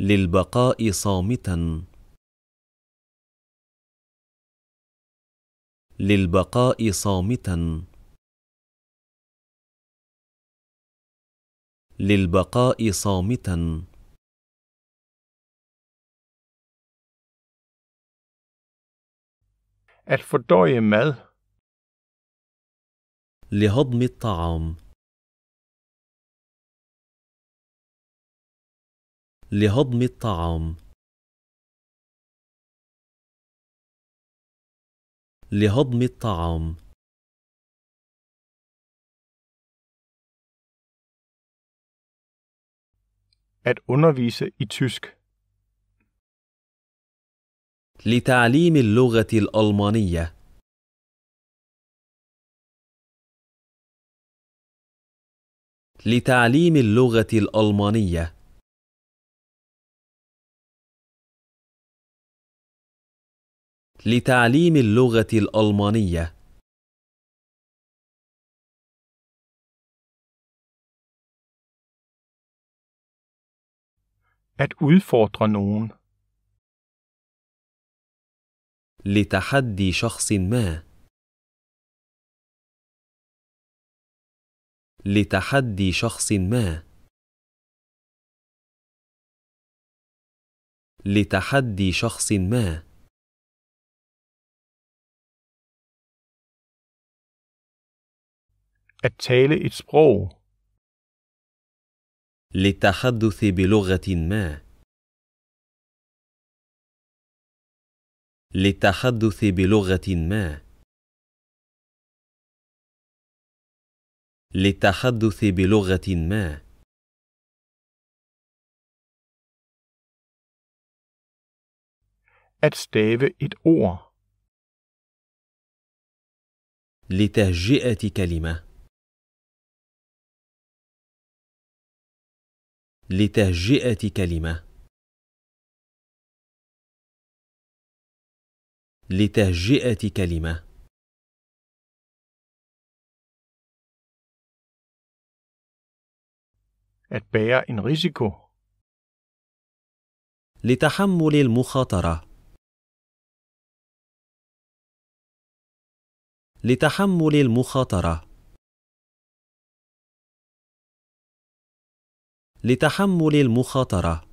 للبقاء صامتا. للبقاء صامتا. للبقاء صامتا لهضم الطعام. لهضم الطعام. لهضم الطعام. At undervise i tysk. لتعليم اللغة الألمانية لتعليم اللغة الألمانية لتعليم اللغة الألمانية At udfordre nogen. لتحدي شخص ما لتحدي شخص ما لتحدي شخص ما At tale et sprog للتحدث بلغة ما للتحدث بلغة ما للتحدث بلغة ما At stave et ord. لتهجئة كلمة لتهجئة كلمة لتهجئة كلمة At bære en risiko. لتحمل المخاطرة لتحمل المخاطرة لتحمل المخاطرة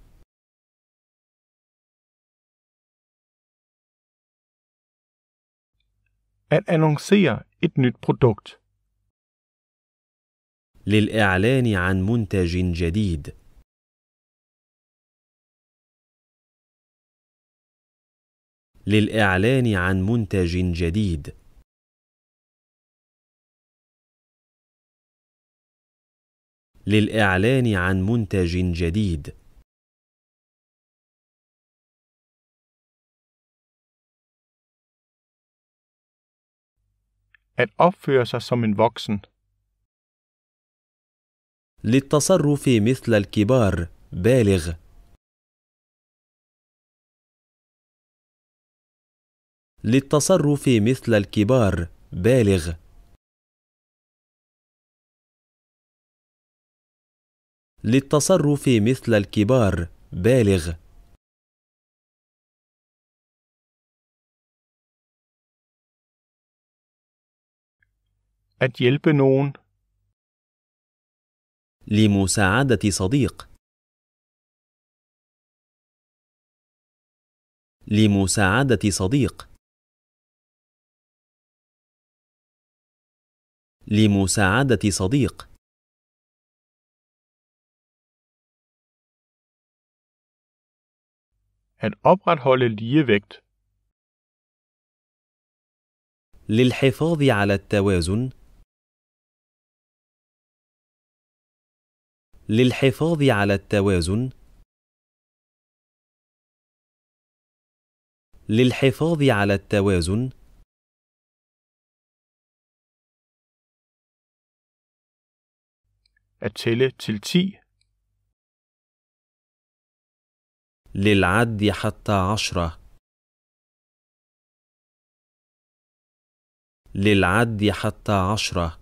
At annoncere et nyt produkt. للإعلان عن منتج جديد. للإعلان عن منتج جديد. للاعلان عن منتج جديد At opføre sig som en voksen. للتصرف مثل الكبار بالغ للتصرف مثل الكبار بالغ للتصرف مثل الكبار بالغ At hjælpe nogen. لمساعدة صديق. لمساعدة صديق. لمساعدة صديق. At opretholde ligevægt. للحفاظ على التوازن للحفاظ على التوازن للحفاظ على التوازن أتلي تلتي 10 للعد حتى عشرة للعد حتى عشرة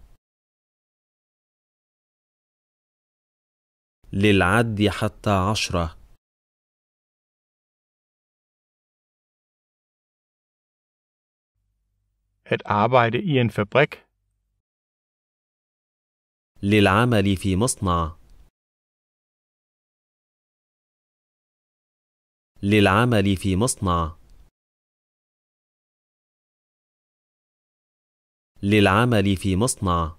للعد حتى عشرة At arbejde i en fabrik. للعمل في مصنع للعمل في مصنع. للعمل في مصنع للعمل في مصنع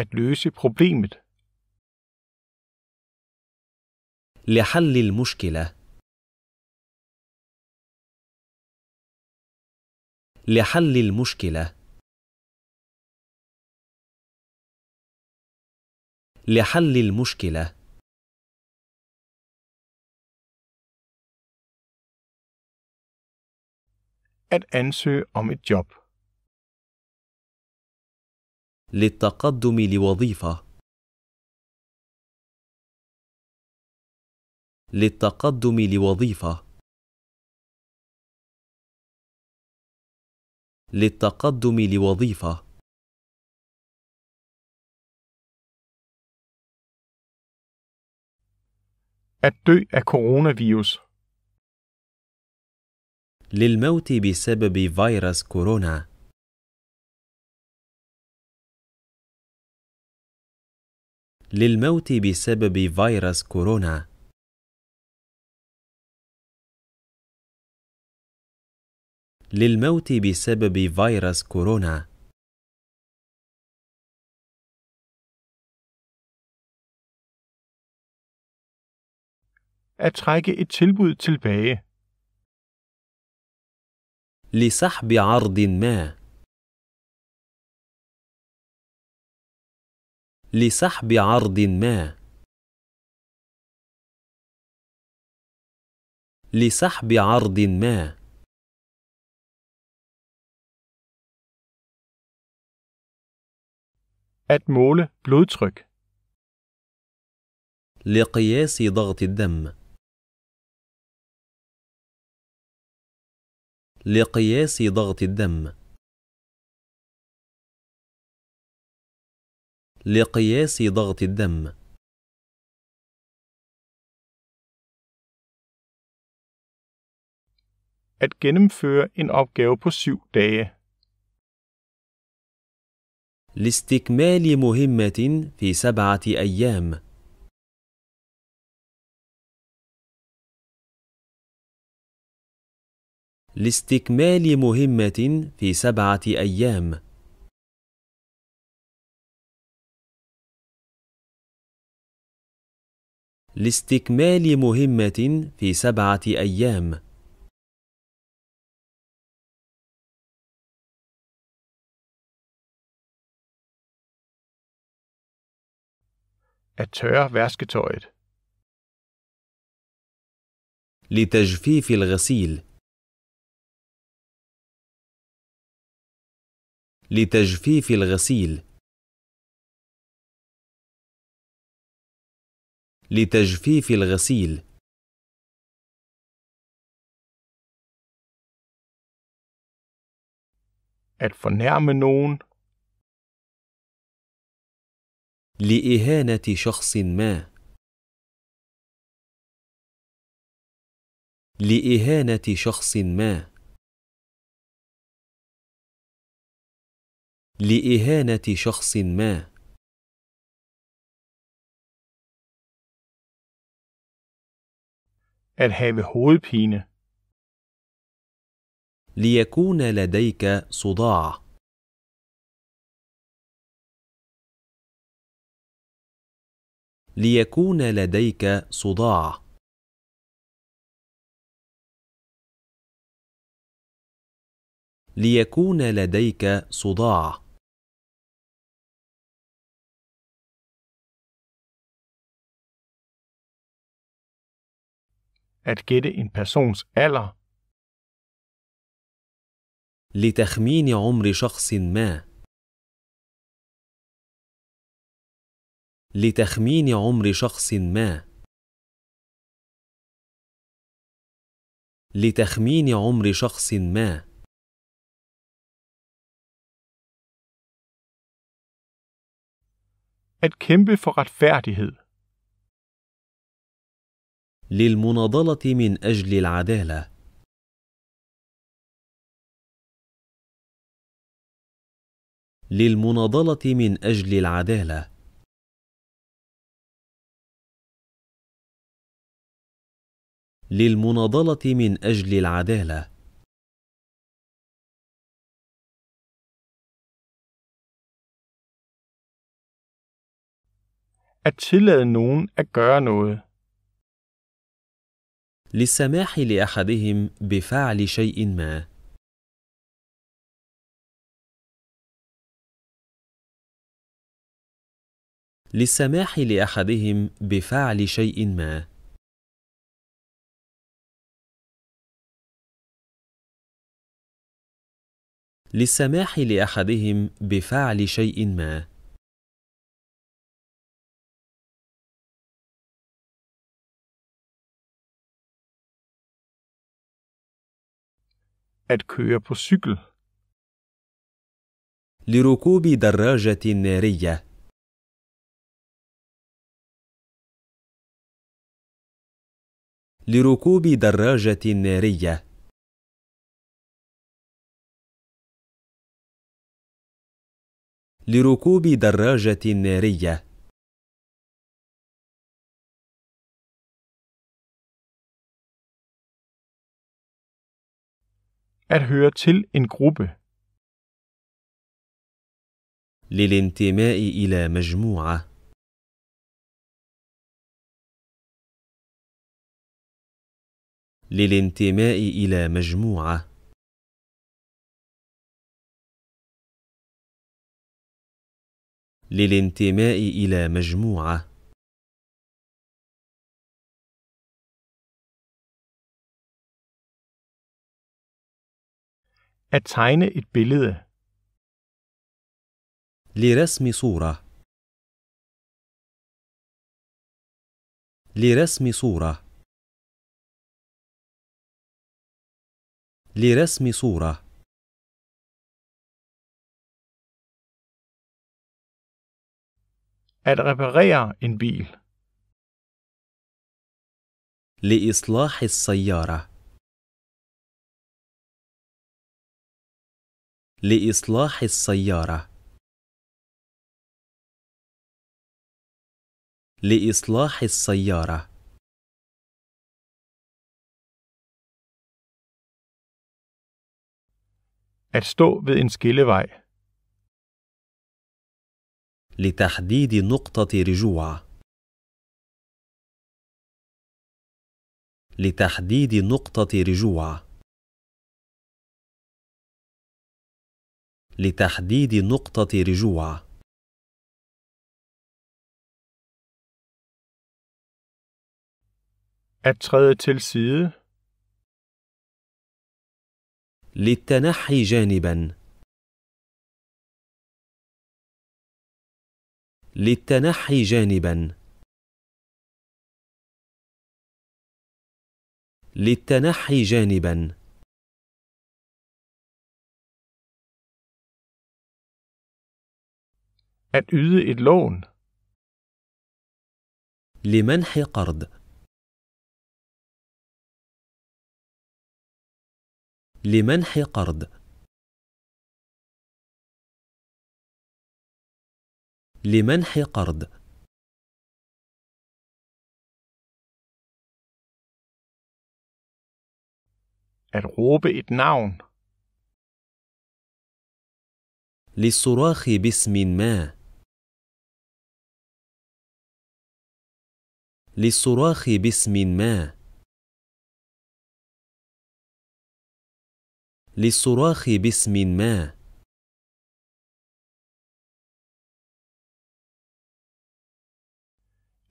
at løse problemet لحل المشكلة لحل المشكله لحل المشكله at ansøge om et job. للتقدم لوظيفة للتقدم لوظيفة للتقدم لوظيفة At dø af coronavirus. للموت بسبب فيروس كورونا للموت بسبب فيروس كورونا للموت بسبب فيروس كورونا at trække et tilbud tilbage. لسحب عرض ما لسحب عرض ما لسحب عرض ما at måle blodtryk لقياس ضغط الدم لقياس ضغط الدم لقياس ضغط الدم at gennemføre en opgave på syv dage. لاستكمال مهمة في سبعة أيام لاستكمال مهمة في سبعة أيام لاستكمال مهمة في سبعة أيام لتجفيف الغسيل لتجفيف الغسيل لتجفيف الغسيل at fornærme nogen لإهانة شخص ما لإهانة شخص ما لإهانة شخص ما At have hovedpine. ليكون لديك صداع. ليكون لديك صداع. ليكون لديك صداع at gætte en persons alder. لتخمين عمر شخص ما لتخمين عمر شخص ما لتخمين عمر شخص ما At kæmpe for retfærdighed. للمناضله من اجل العداله للمناضله من اجل العداله للمناضله من اجل العداله At tillade nogen at gøre noget. للسماح لأحدهم بفعل شيء ما للسماح لأحدهم بفعل شيء ما للسماح لأحدهم بفعل شيء ما at køre på cykel. لركوب دراجة نارية لركوب دراجة نارية لركوب دراجة نارية at høre til en gruppe. للانتماء إلى مجموعة للانتماء إلى مجموعة للانتماء إلى مجموعة At tegne et billede. لرسم صورة لرسم صورة لرسم صورة At reparere en bil. لإصلاح السيارة لإصلاح السيارة لإصلاح السيارة At stå ved en skillevej. لتحديد نقطة رجوع لتحديد نقطة رجوع لتحديد نقطة رجوع At træde til side. للتنحي جانبا للتنحي جانبا للتنحي جانبا At yde et lån. لمنح قرض. لمنح قرض. لمنح قرض At råbe et navn. للصراخ باسم ما للصراخ باسم ما للصراخ باسم ما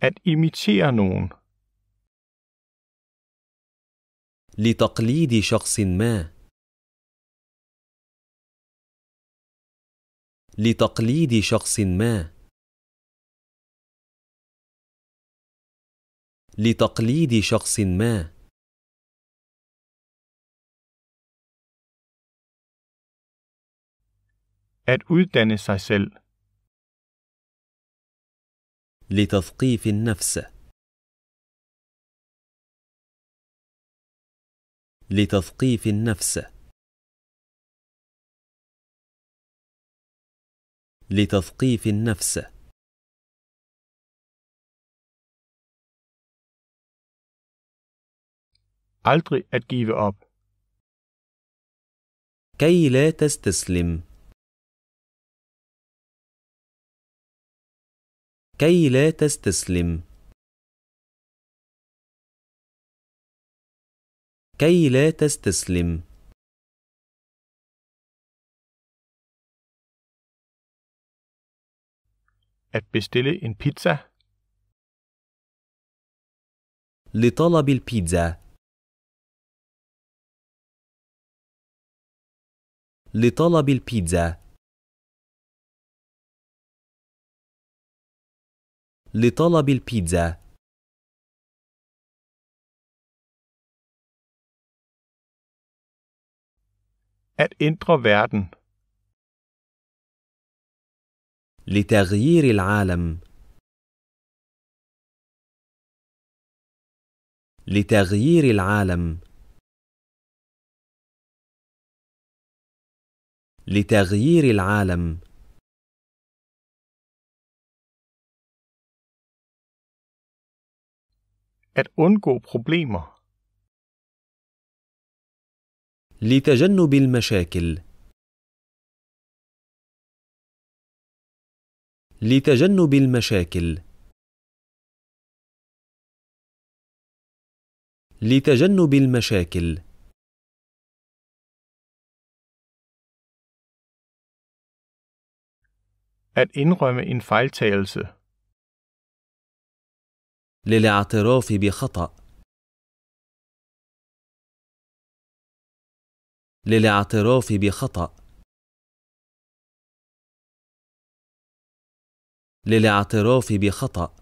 At imitere nogen. لتقليد شخص ما لتقليد شخص ما لتقليد شخص ما At uddanne sig selv. لتثقيف النفس لتثقيف النفس لتثقيف النفس aldrig at give op. كي لا تستسلم كي لا تستسلم كي لا تستسلم at bestille en pizza لطلب البيتزا لطلب البيتزا لطلب البيتزا At ændre verden. لتغيير العالم. لتغيير العالم. لتغيير العالم At undgå problemer. لتجنب المشاكل لتجنب المشاكل لتجنب المشاكل At indrømme en fejltagelse. للاعتراف بخطأ. للاعتراف بخطأ. للاعتراف بخطأ.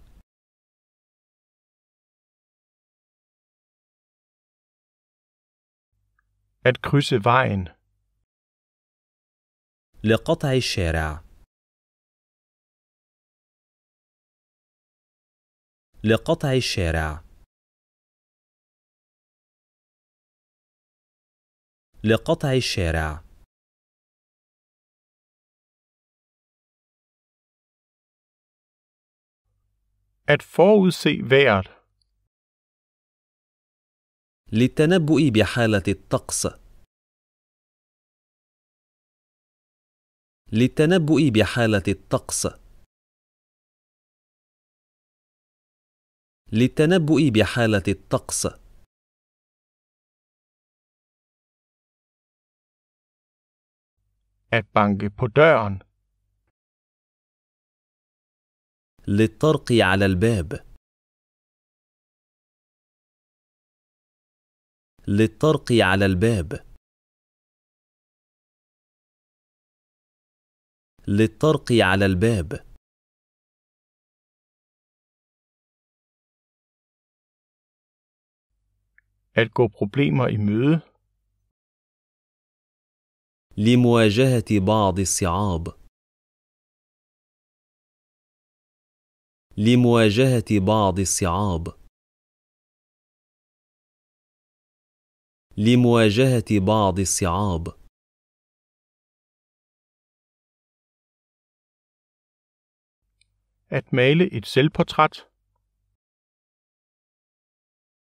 At krydse vejen. لقطع الشارع. لقطع الشارع لقطع الشارع At forudse vejret. للتنبؤ بحالة الطقس. للتنبؤ بحالة الطقس. للتنبؤ بحالة الطقس للطرق على الباب للطرق على الباب للطرق على الباب At gå problemer i møde. لمواجهة بعض الصعاب لمواجهة بعض الصعاب لمواجهة بعض الصعاب At male et selvportræt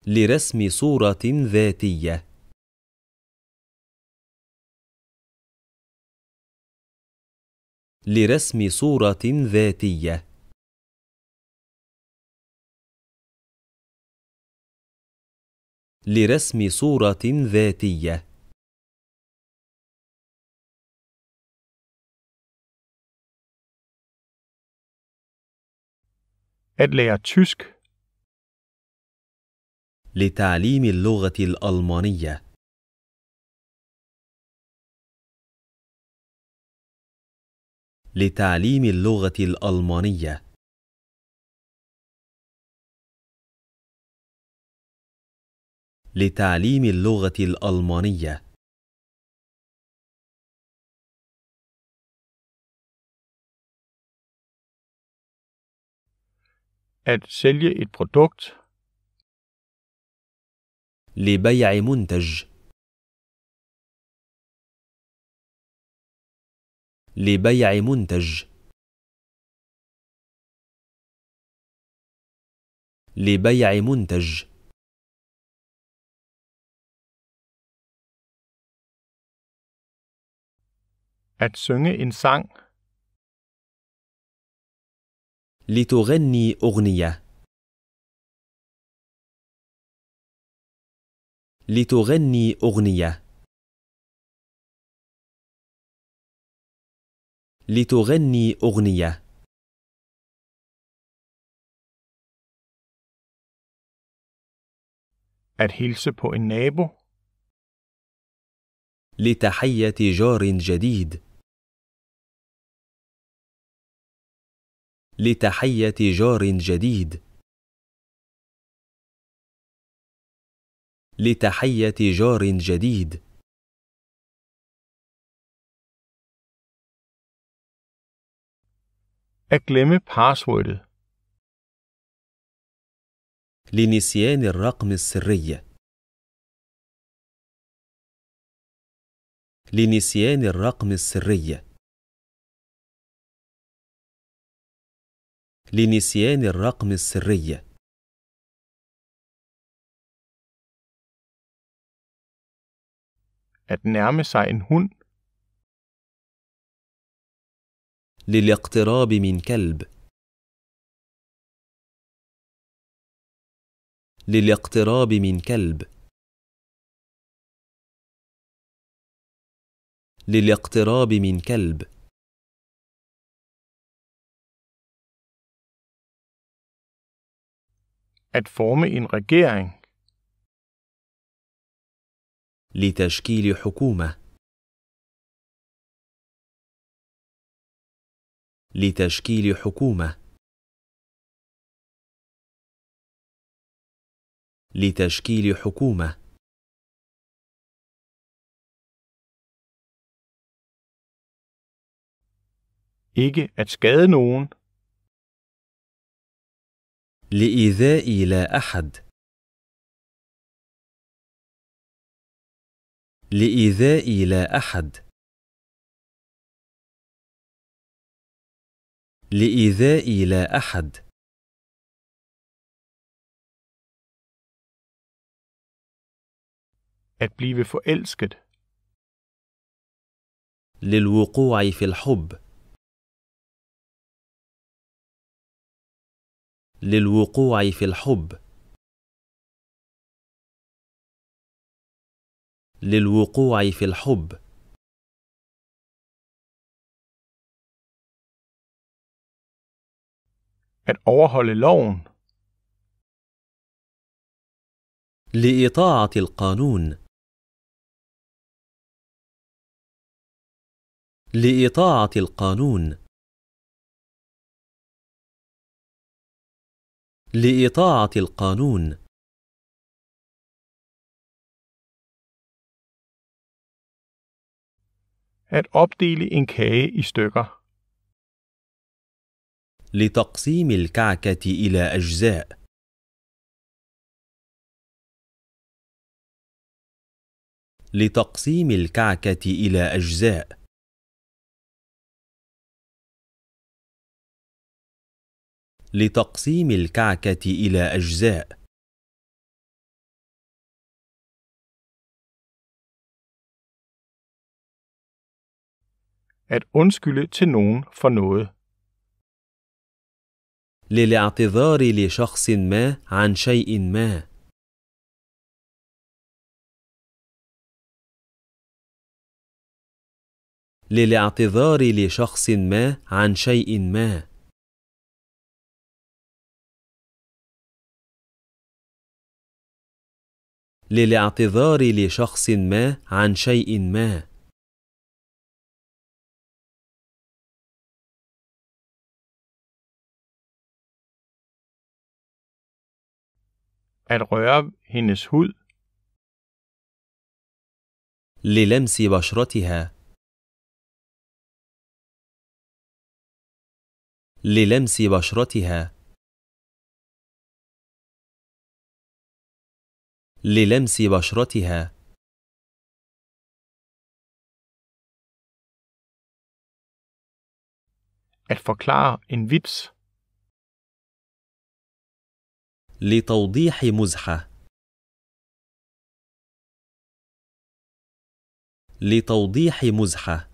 لرسم صورة ذاتية لرسم صورة ذاتية لرسم صورة ذاتية At lære tysk لتعليم اللغة الألمانية لتعليم اللغة الألمانية لتعليم اللغة الألمانية At sælge et produkt لبيع منتج لبيع منتج لبيع منتج At synge en sang. لتغني أغنية لتغني أغنية لتغني أغنية At hilse på لتحية جار جديد. لتحية جار جديد. لتحية جار جديد At glemme لنسيان الرقم السري لنسيان الرقم السري لنسيان الرقم السري at nærme sig en hund للاقتراب من كلب للاقتراب من كلب للاقتراب من كلب at forme en regering لتشكيل حكومة لتشكيل حكومة لتشكيل حكومة ikke at skade nogen لإيذاء لا أحد لإيذاء لا أحد لإيذاء لا أحد At blive forelsket. للوقوع في الحب. للوقوع في الحب. للوقوع في الحب at overholde loven لإطاعة القانون لإطاعة القانون لإطاعة القانون At opdele en kage i stykker. لتقسيم الكعكة إلى أجزاء لتقسيم الكعكة إلى أجزاء لتقسيم الكعكة إلى أجزاء at undskylde til nogen for noget. للاعتذار لشخص ما عن شيء ما للاعتذار لشخص ما عن شيء ما للاعتذار لشخص ما عن شيء ما at røre hendes hud. للمس بشرتها للمس بشرتها للمس بشرتها at forklare en vips لتوضيح مزحة لتوضيح مزحة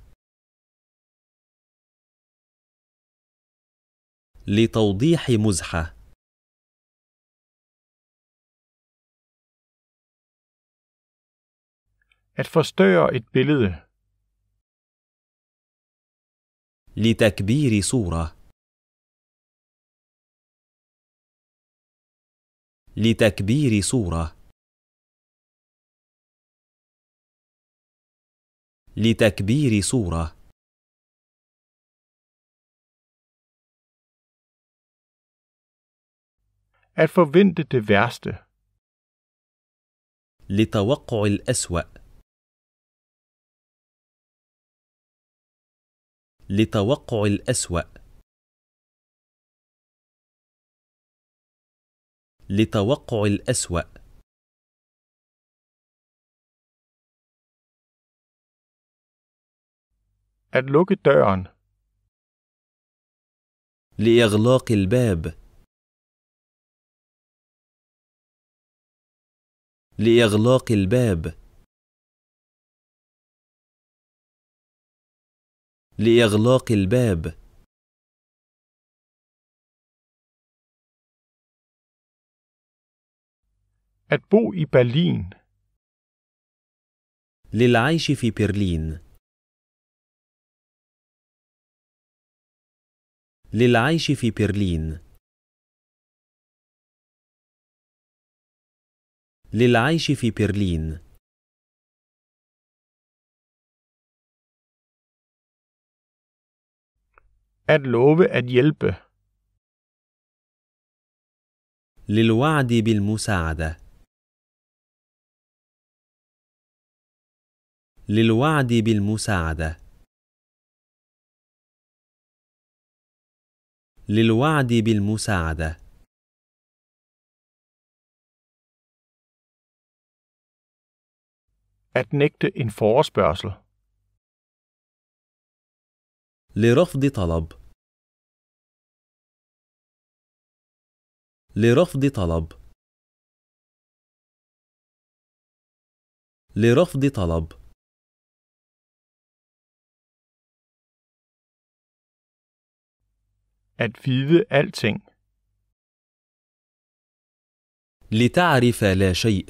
لتوضيح مزحة At forstøre et billede. لتكبير صورة لتكبير صورة لتكبير صورة At forvente det værste. لتوقع الأسوأ لتوقع الأسوأ لتوقع الأسوأ أدلوك الدائعن لإغلاق الباب. لإغلاق الباب. لإغلاق الباب. At bo i Berlin. للعيش في برلين. للعيش في برلين. للعيش في برلين. At love at hjælpe. للوعد بالمساعده للوعد بالمساعدة للوعد بالمساعدة At nægte en forespørgsel. لرفض طلب لرفض طلب لرفض طلب at vide alting. لتعرف لا شيء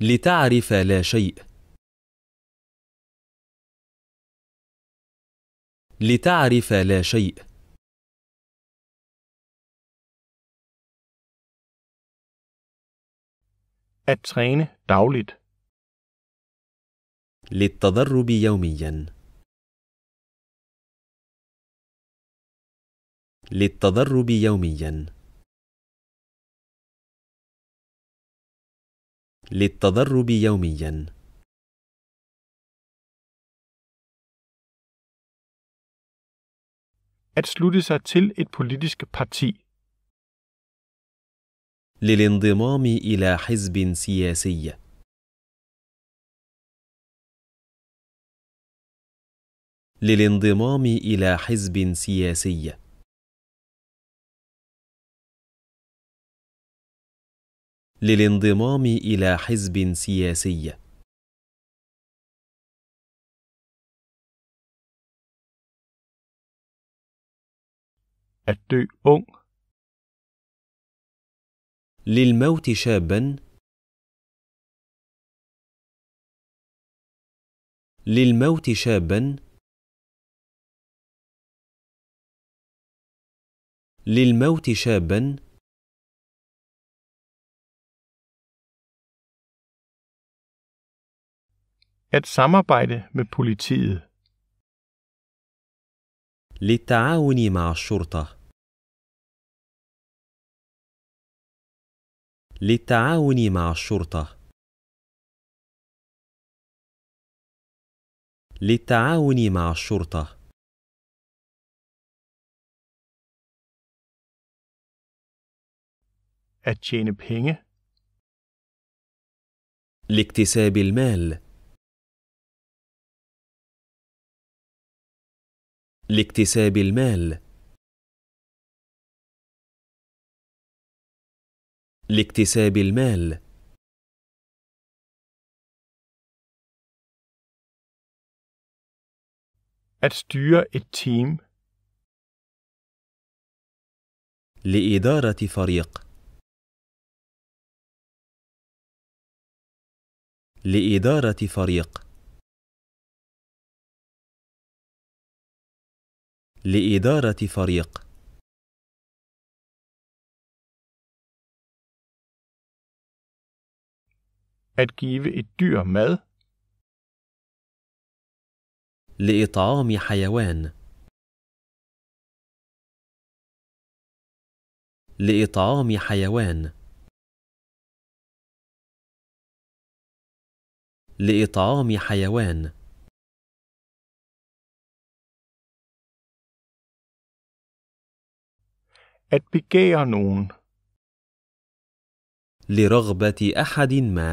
لتعرف لا شيء لتعرف لا شيء at træne dagligt للتدرب يومياً للتدرب يوميا للتدرب يوميا At slutte sig til et politisk parti. للانضمام إلى حزب سياسي. للانضمام إلى حزب سياسي. للانضمام إلى حزب سياسي At dø للموت شابا للموت شابا للموت شابا at samarbejde med politiet. shurta. Litauni marshurta. Litauni marshurta. Litauni shurta. At tjene penge. Liktisabil mal. لاكتساب المال لاكتساب المال At styre et team. لإدارة فريق. لإدارة فريق. لإدارة فريق At give et dyr mad. لإطعام حيوان. لإطعام حيوان. لإطعام حيوان. at begære nogen. لرغبة أحد ما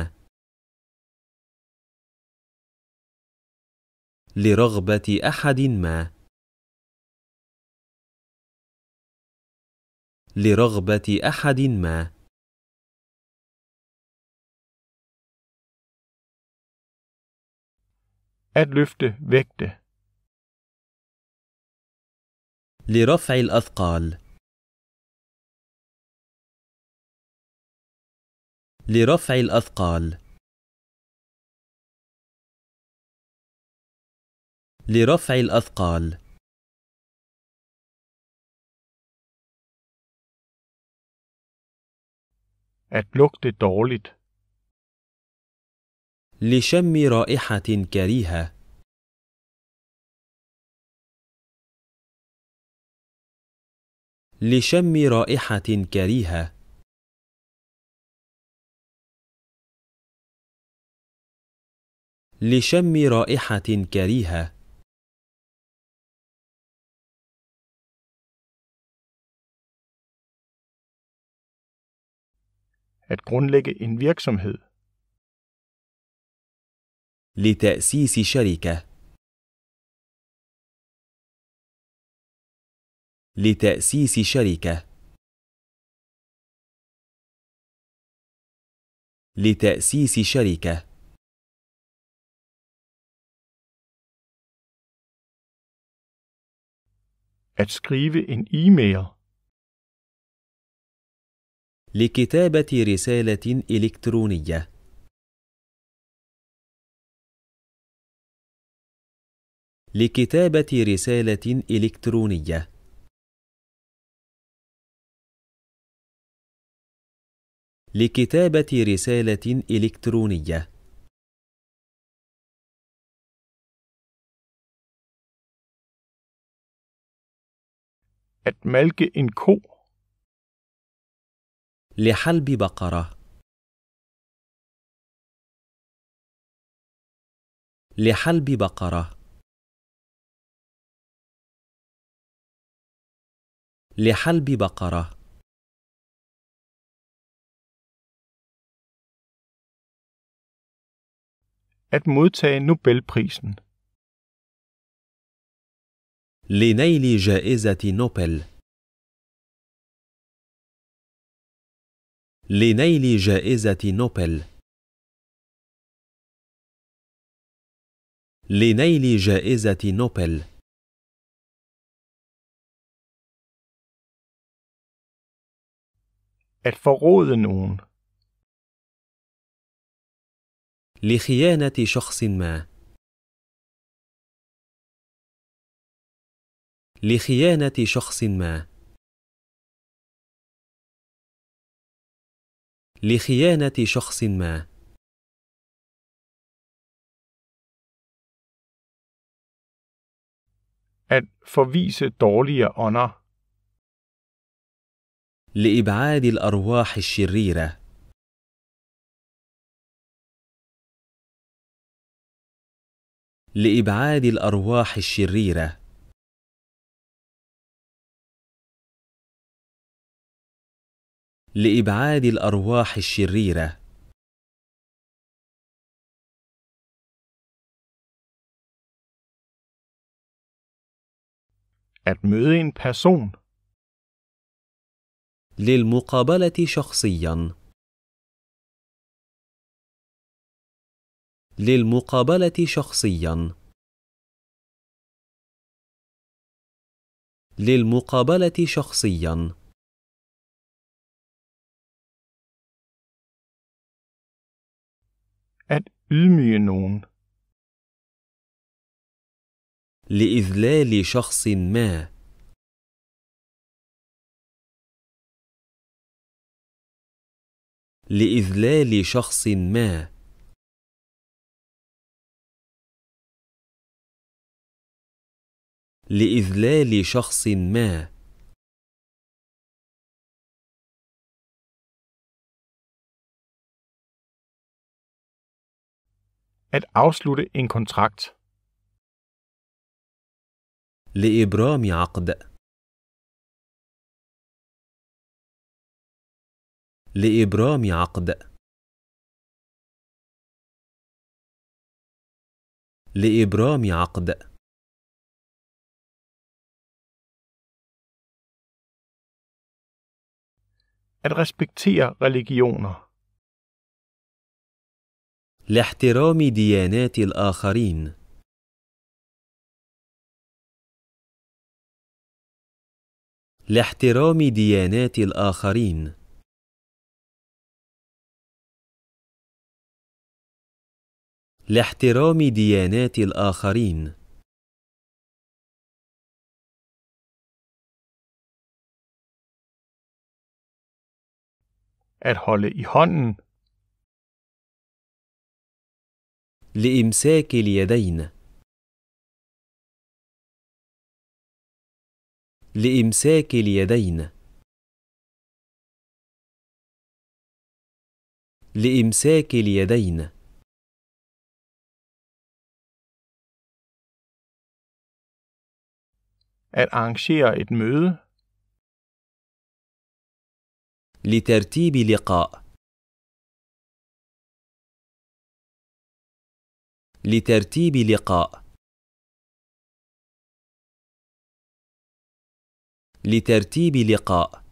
لرغبة أحد ما لرغبة أحد ما at løfte vægte لرفع الأثقال لرفع الأثقال لرفع الأثقال لشم رائحة كريهة. لشم رائحة كريهة. لشم رائحة كريهة At grundlægge en virksomhed. لتأسيس شركة لتأسيس شركة لتأسيس شركة At skrive en e-mail. لكتابة رسالة إلكترونية. لكتابة رسالة إلكترونية. لكتابة رسالة إلكترونية at malke en ko. لحلب بقرة لحلب بقرة لحلب بقرة at modtage Nobelprisen. لنيل جائزة نوبل لنيل جائزة نوبل لنيل جائزة نوبل الفقود نون لخيانة شخص ما لخيانة شخص ما لخيانة شخص ما At forvise dårlige ånder. لإبعاد الأرواح الشريرة. لإبعاد الأرواح الشريرة. لابعاد الارواح الشريره At møde en person. للمقابلة شخصيا. للمقابلة شخصيا. للمقابلة شخصيا. At ydmyge nogen. لإذلال شخص ما لإذلال شخص ما لإذلال شخص ما at afslutte en kontrakt. لإبرام عقد لإبرام عقد At respektere religioner لاحترام ديانات الآخرين لاحترام ديانات الآخرين لاحترام ديانات الآخرين At إيهان لإمساك اليدين لإمساك اليدين لإمساك اليدين at arrangere et møde لترتيب لقاء لترتيب لقاء لترتيب لقاء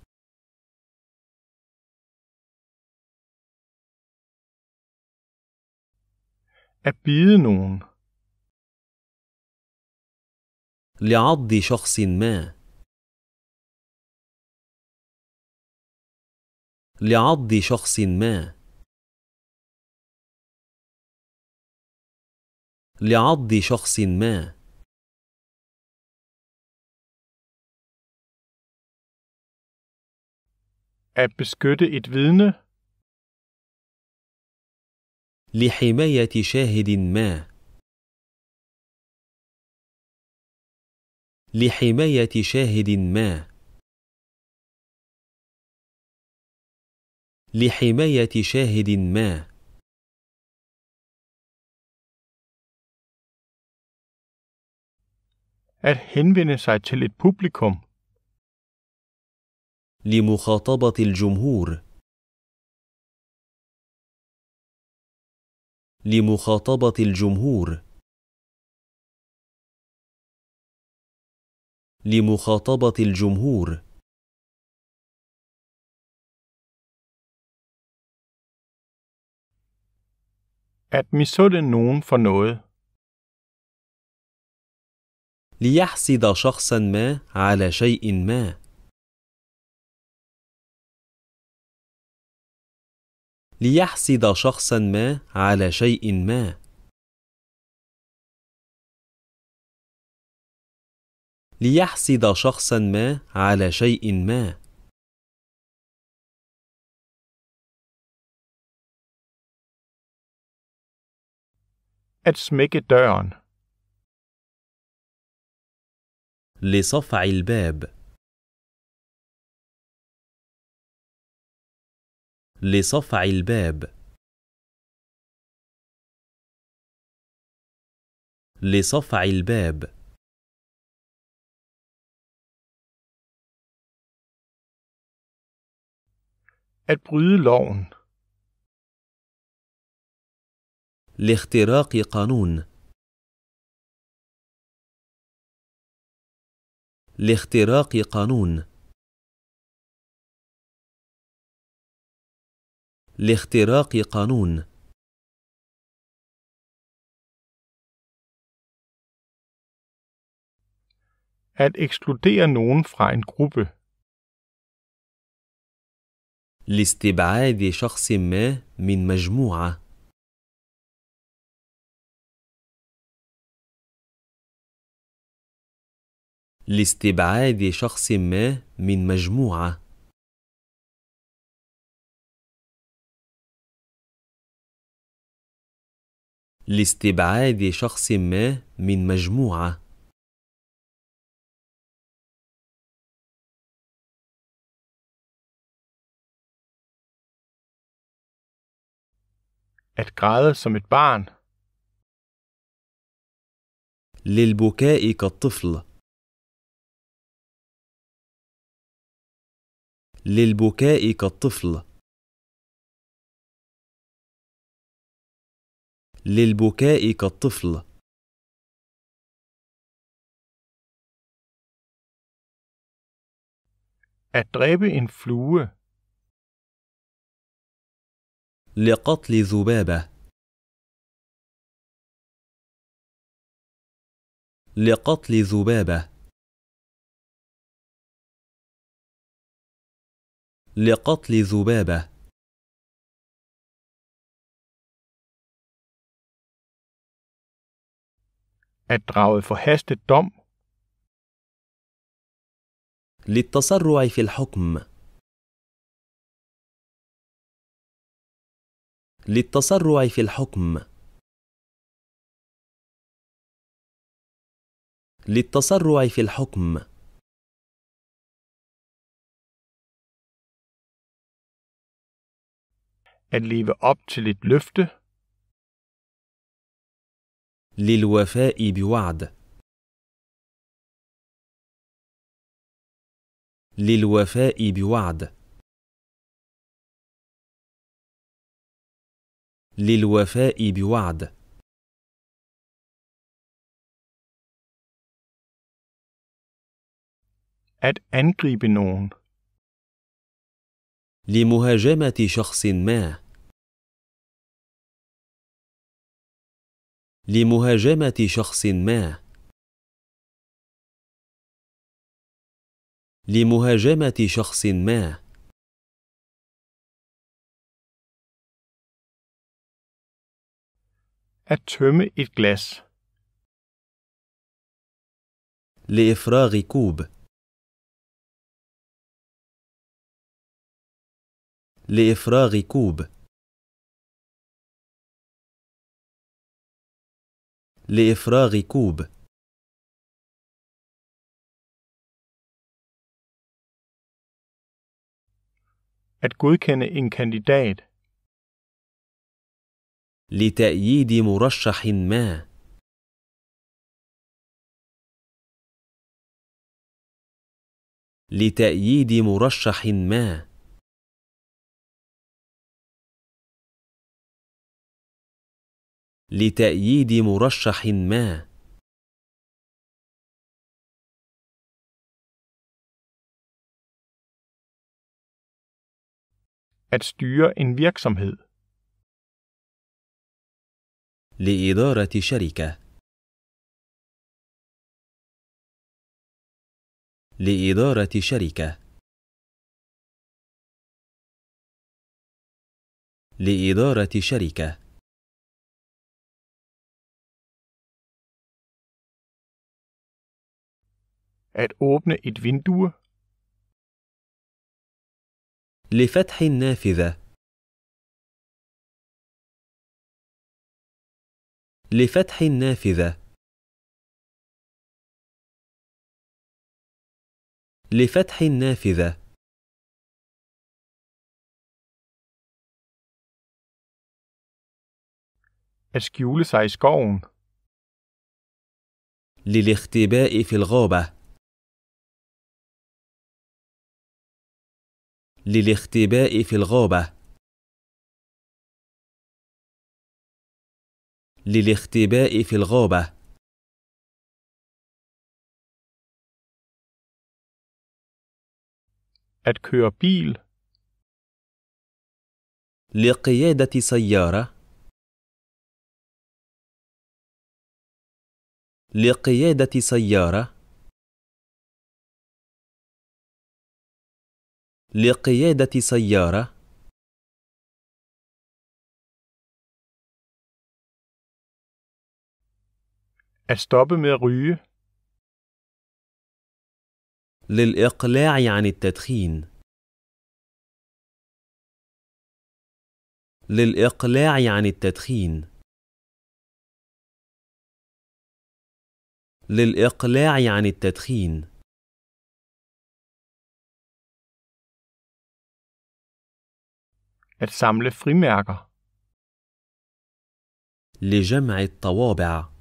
At لعض شخص ما لعض شخص ما لعض شخص ما At beskytte et vidne. لحماية شاهد ما. لحماية شاهد ما. لحماية شاهد ما. at henvende sig til et publikum. لمخاطبة الجمهور لمخاطبة الجمهور لمخاطبة الجمهور At misunde nogen for noget. ليحسد شخصا ما على شيء ما ليحسد شخصا ما على شيء ما ليحسد شخصا ما على شيء ما At smække døren لصفع الباب لصفع الباب لصفع الباب At bryde loven. لاختراق قانون لاختراق قانون لاختراق قانون At ekskludere nogen fra en gruppe. لاستبعاد شخص ما من مجموعه لاستبعاد شخص ما من مجموعة لاستبعاد شخص ما من مجموعة At græde som et barn. للبكاء كالطفل للبكاء كالطفل للبكاء كالطفل At dræbe en لقتل ذبابة لقتل ذبابة لقتل ذبابة At drage forhastet dom. للتسرع في الحكم. للتسرع في الحكم. للتسرع في الحكم. at leve op til et løfte. للوفاء بوعد للوفاء بوعد للوفاء بوعد at angribe nogen لمهاجمة شخص ما لمهاجمة شخص ما لمهاجمة شخص ما At tømme et لإفراغ كوب لإفراغ كوب لإفراغ كوب At godkende en kandidat. لتأييد مرشح ما. لتأييد مرشح ما. لتأييد مرشح ما At styre en virksomhed. لإدارة شركة لإدارة شركة لإدارة شركة At åbne et vindue. لفتح النافذة. لفتح النافذة. لفتح النافذة. أشكيول skjule للاختباء في الغابة. للاختباء في الغابة للاختباء في الغابة At køre bil لقيادة سيارة لقيادة سيارة لقيادة سيارة At stoppe للإقلاع عن التدخين للإقلاع عن التدخين للإقلاع عن التدخين At samle frimærker. لجمع الطوابع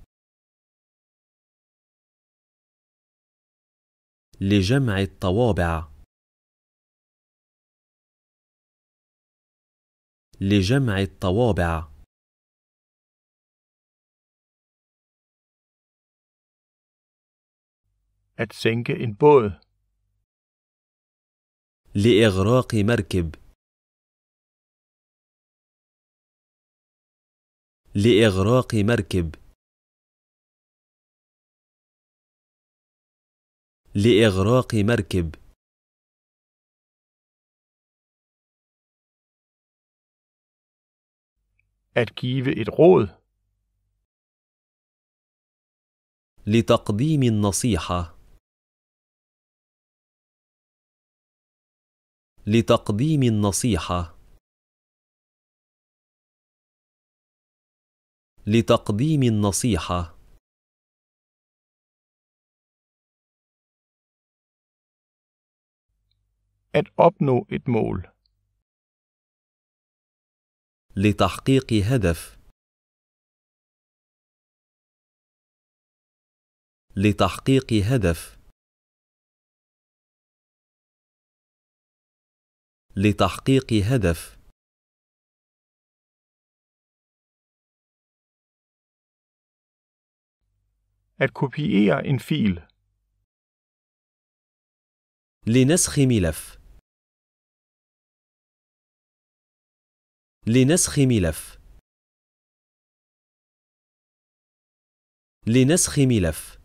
لجمع الطوابع لجمع الطوابع at sænke en båd لإغراق مركب لإغراق مركب لإغراق مركب At give et råd. لتقديم النصيحة لتقديم النصيحة لتقديم النصيحه at opnå et mål. لتحقيق هدف لتحقيق هدف لتحقيق هدف At kopiere en fil. لنسخ ملف لنسخ ملف لنسخ ملف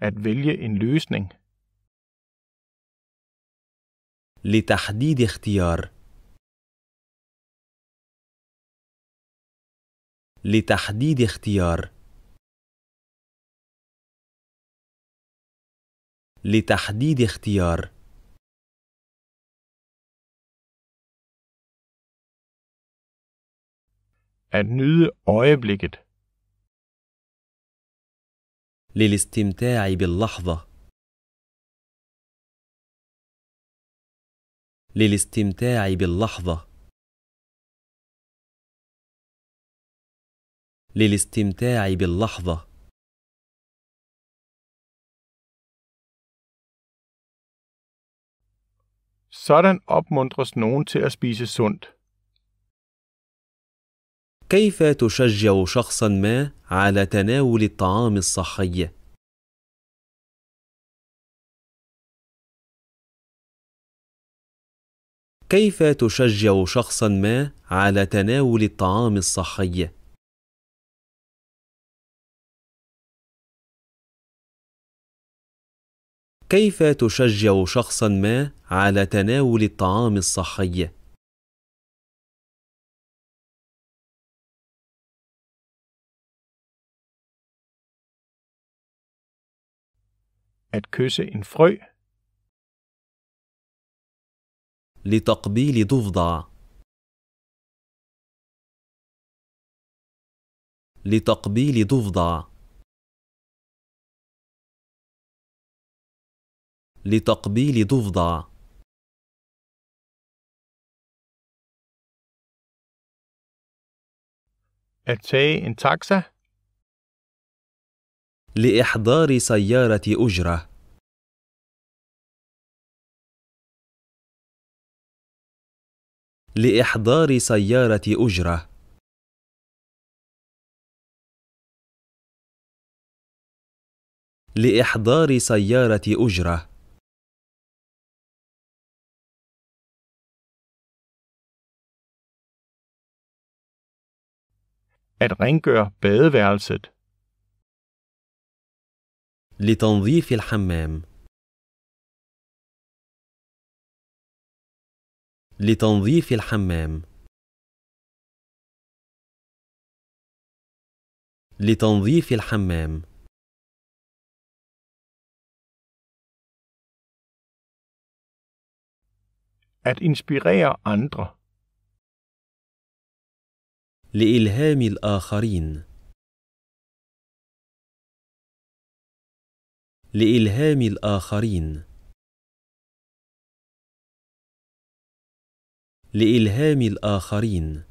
At vælge en løsning. لتحديد اختيار لتحديد اختيار لتحديد اختيار At للاستمتاع باللحظة. للاستمتاع باللحظة. للاستمتاع باللحظة Sådan opmuntres nogen til at spise sundt. كيف تشجع شخصا ما على تناول الطعام الصحي؟ كيف تشجع شخصا ما على تناول الطعام الصحي؟ كيف تشجع شخصا ما على تناول الطعام الصحي At kysse en frø. لتقبيل ضفدع. لتقبيل ضفدع. لتقبيل ضفدع لإحضار سيارة أجرة لإحضار سيارة أجرة لإحضار سيارة أجرة at rengøre badeværelset. لتنظيف الحمام لتنظيف الحمام لتنظيف الحمام at inspirere andre لإلهام الآخرين لإلهام الآخرين لإلهام الآخرين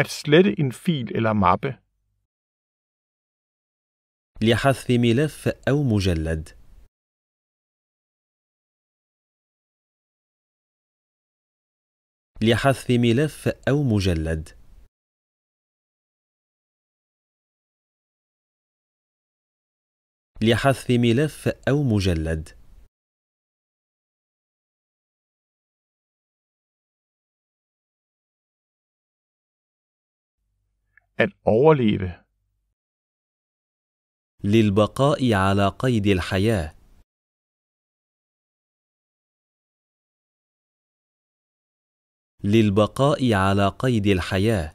At slette en fil eller mappe. لحذف ملف أو مجلد لحذف ملف أو مجلد لحذف ملف أو مجلد At overleve للبقاء على قيد الحياه للبقاء على قيد الحياه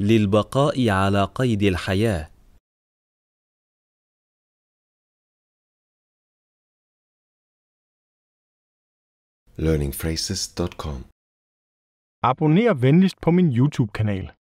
للبقاء على قيد الحياه learningphrases.com Abonner venligst på min YouTube-kanal.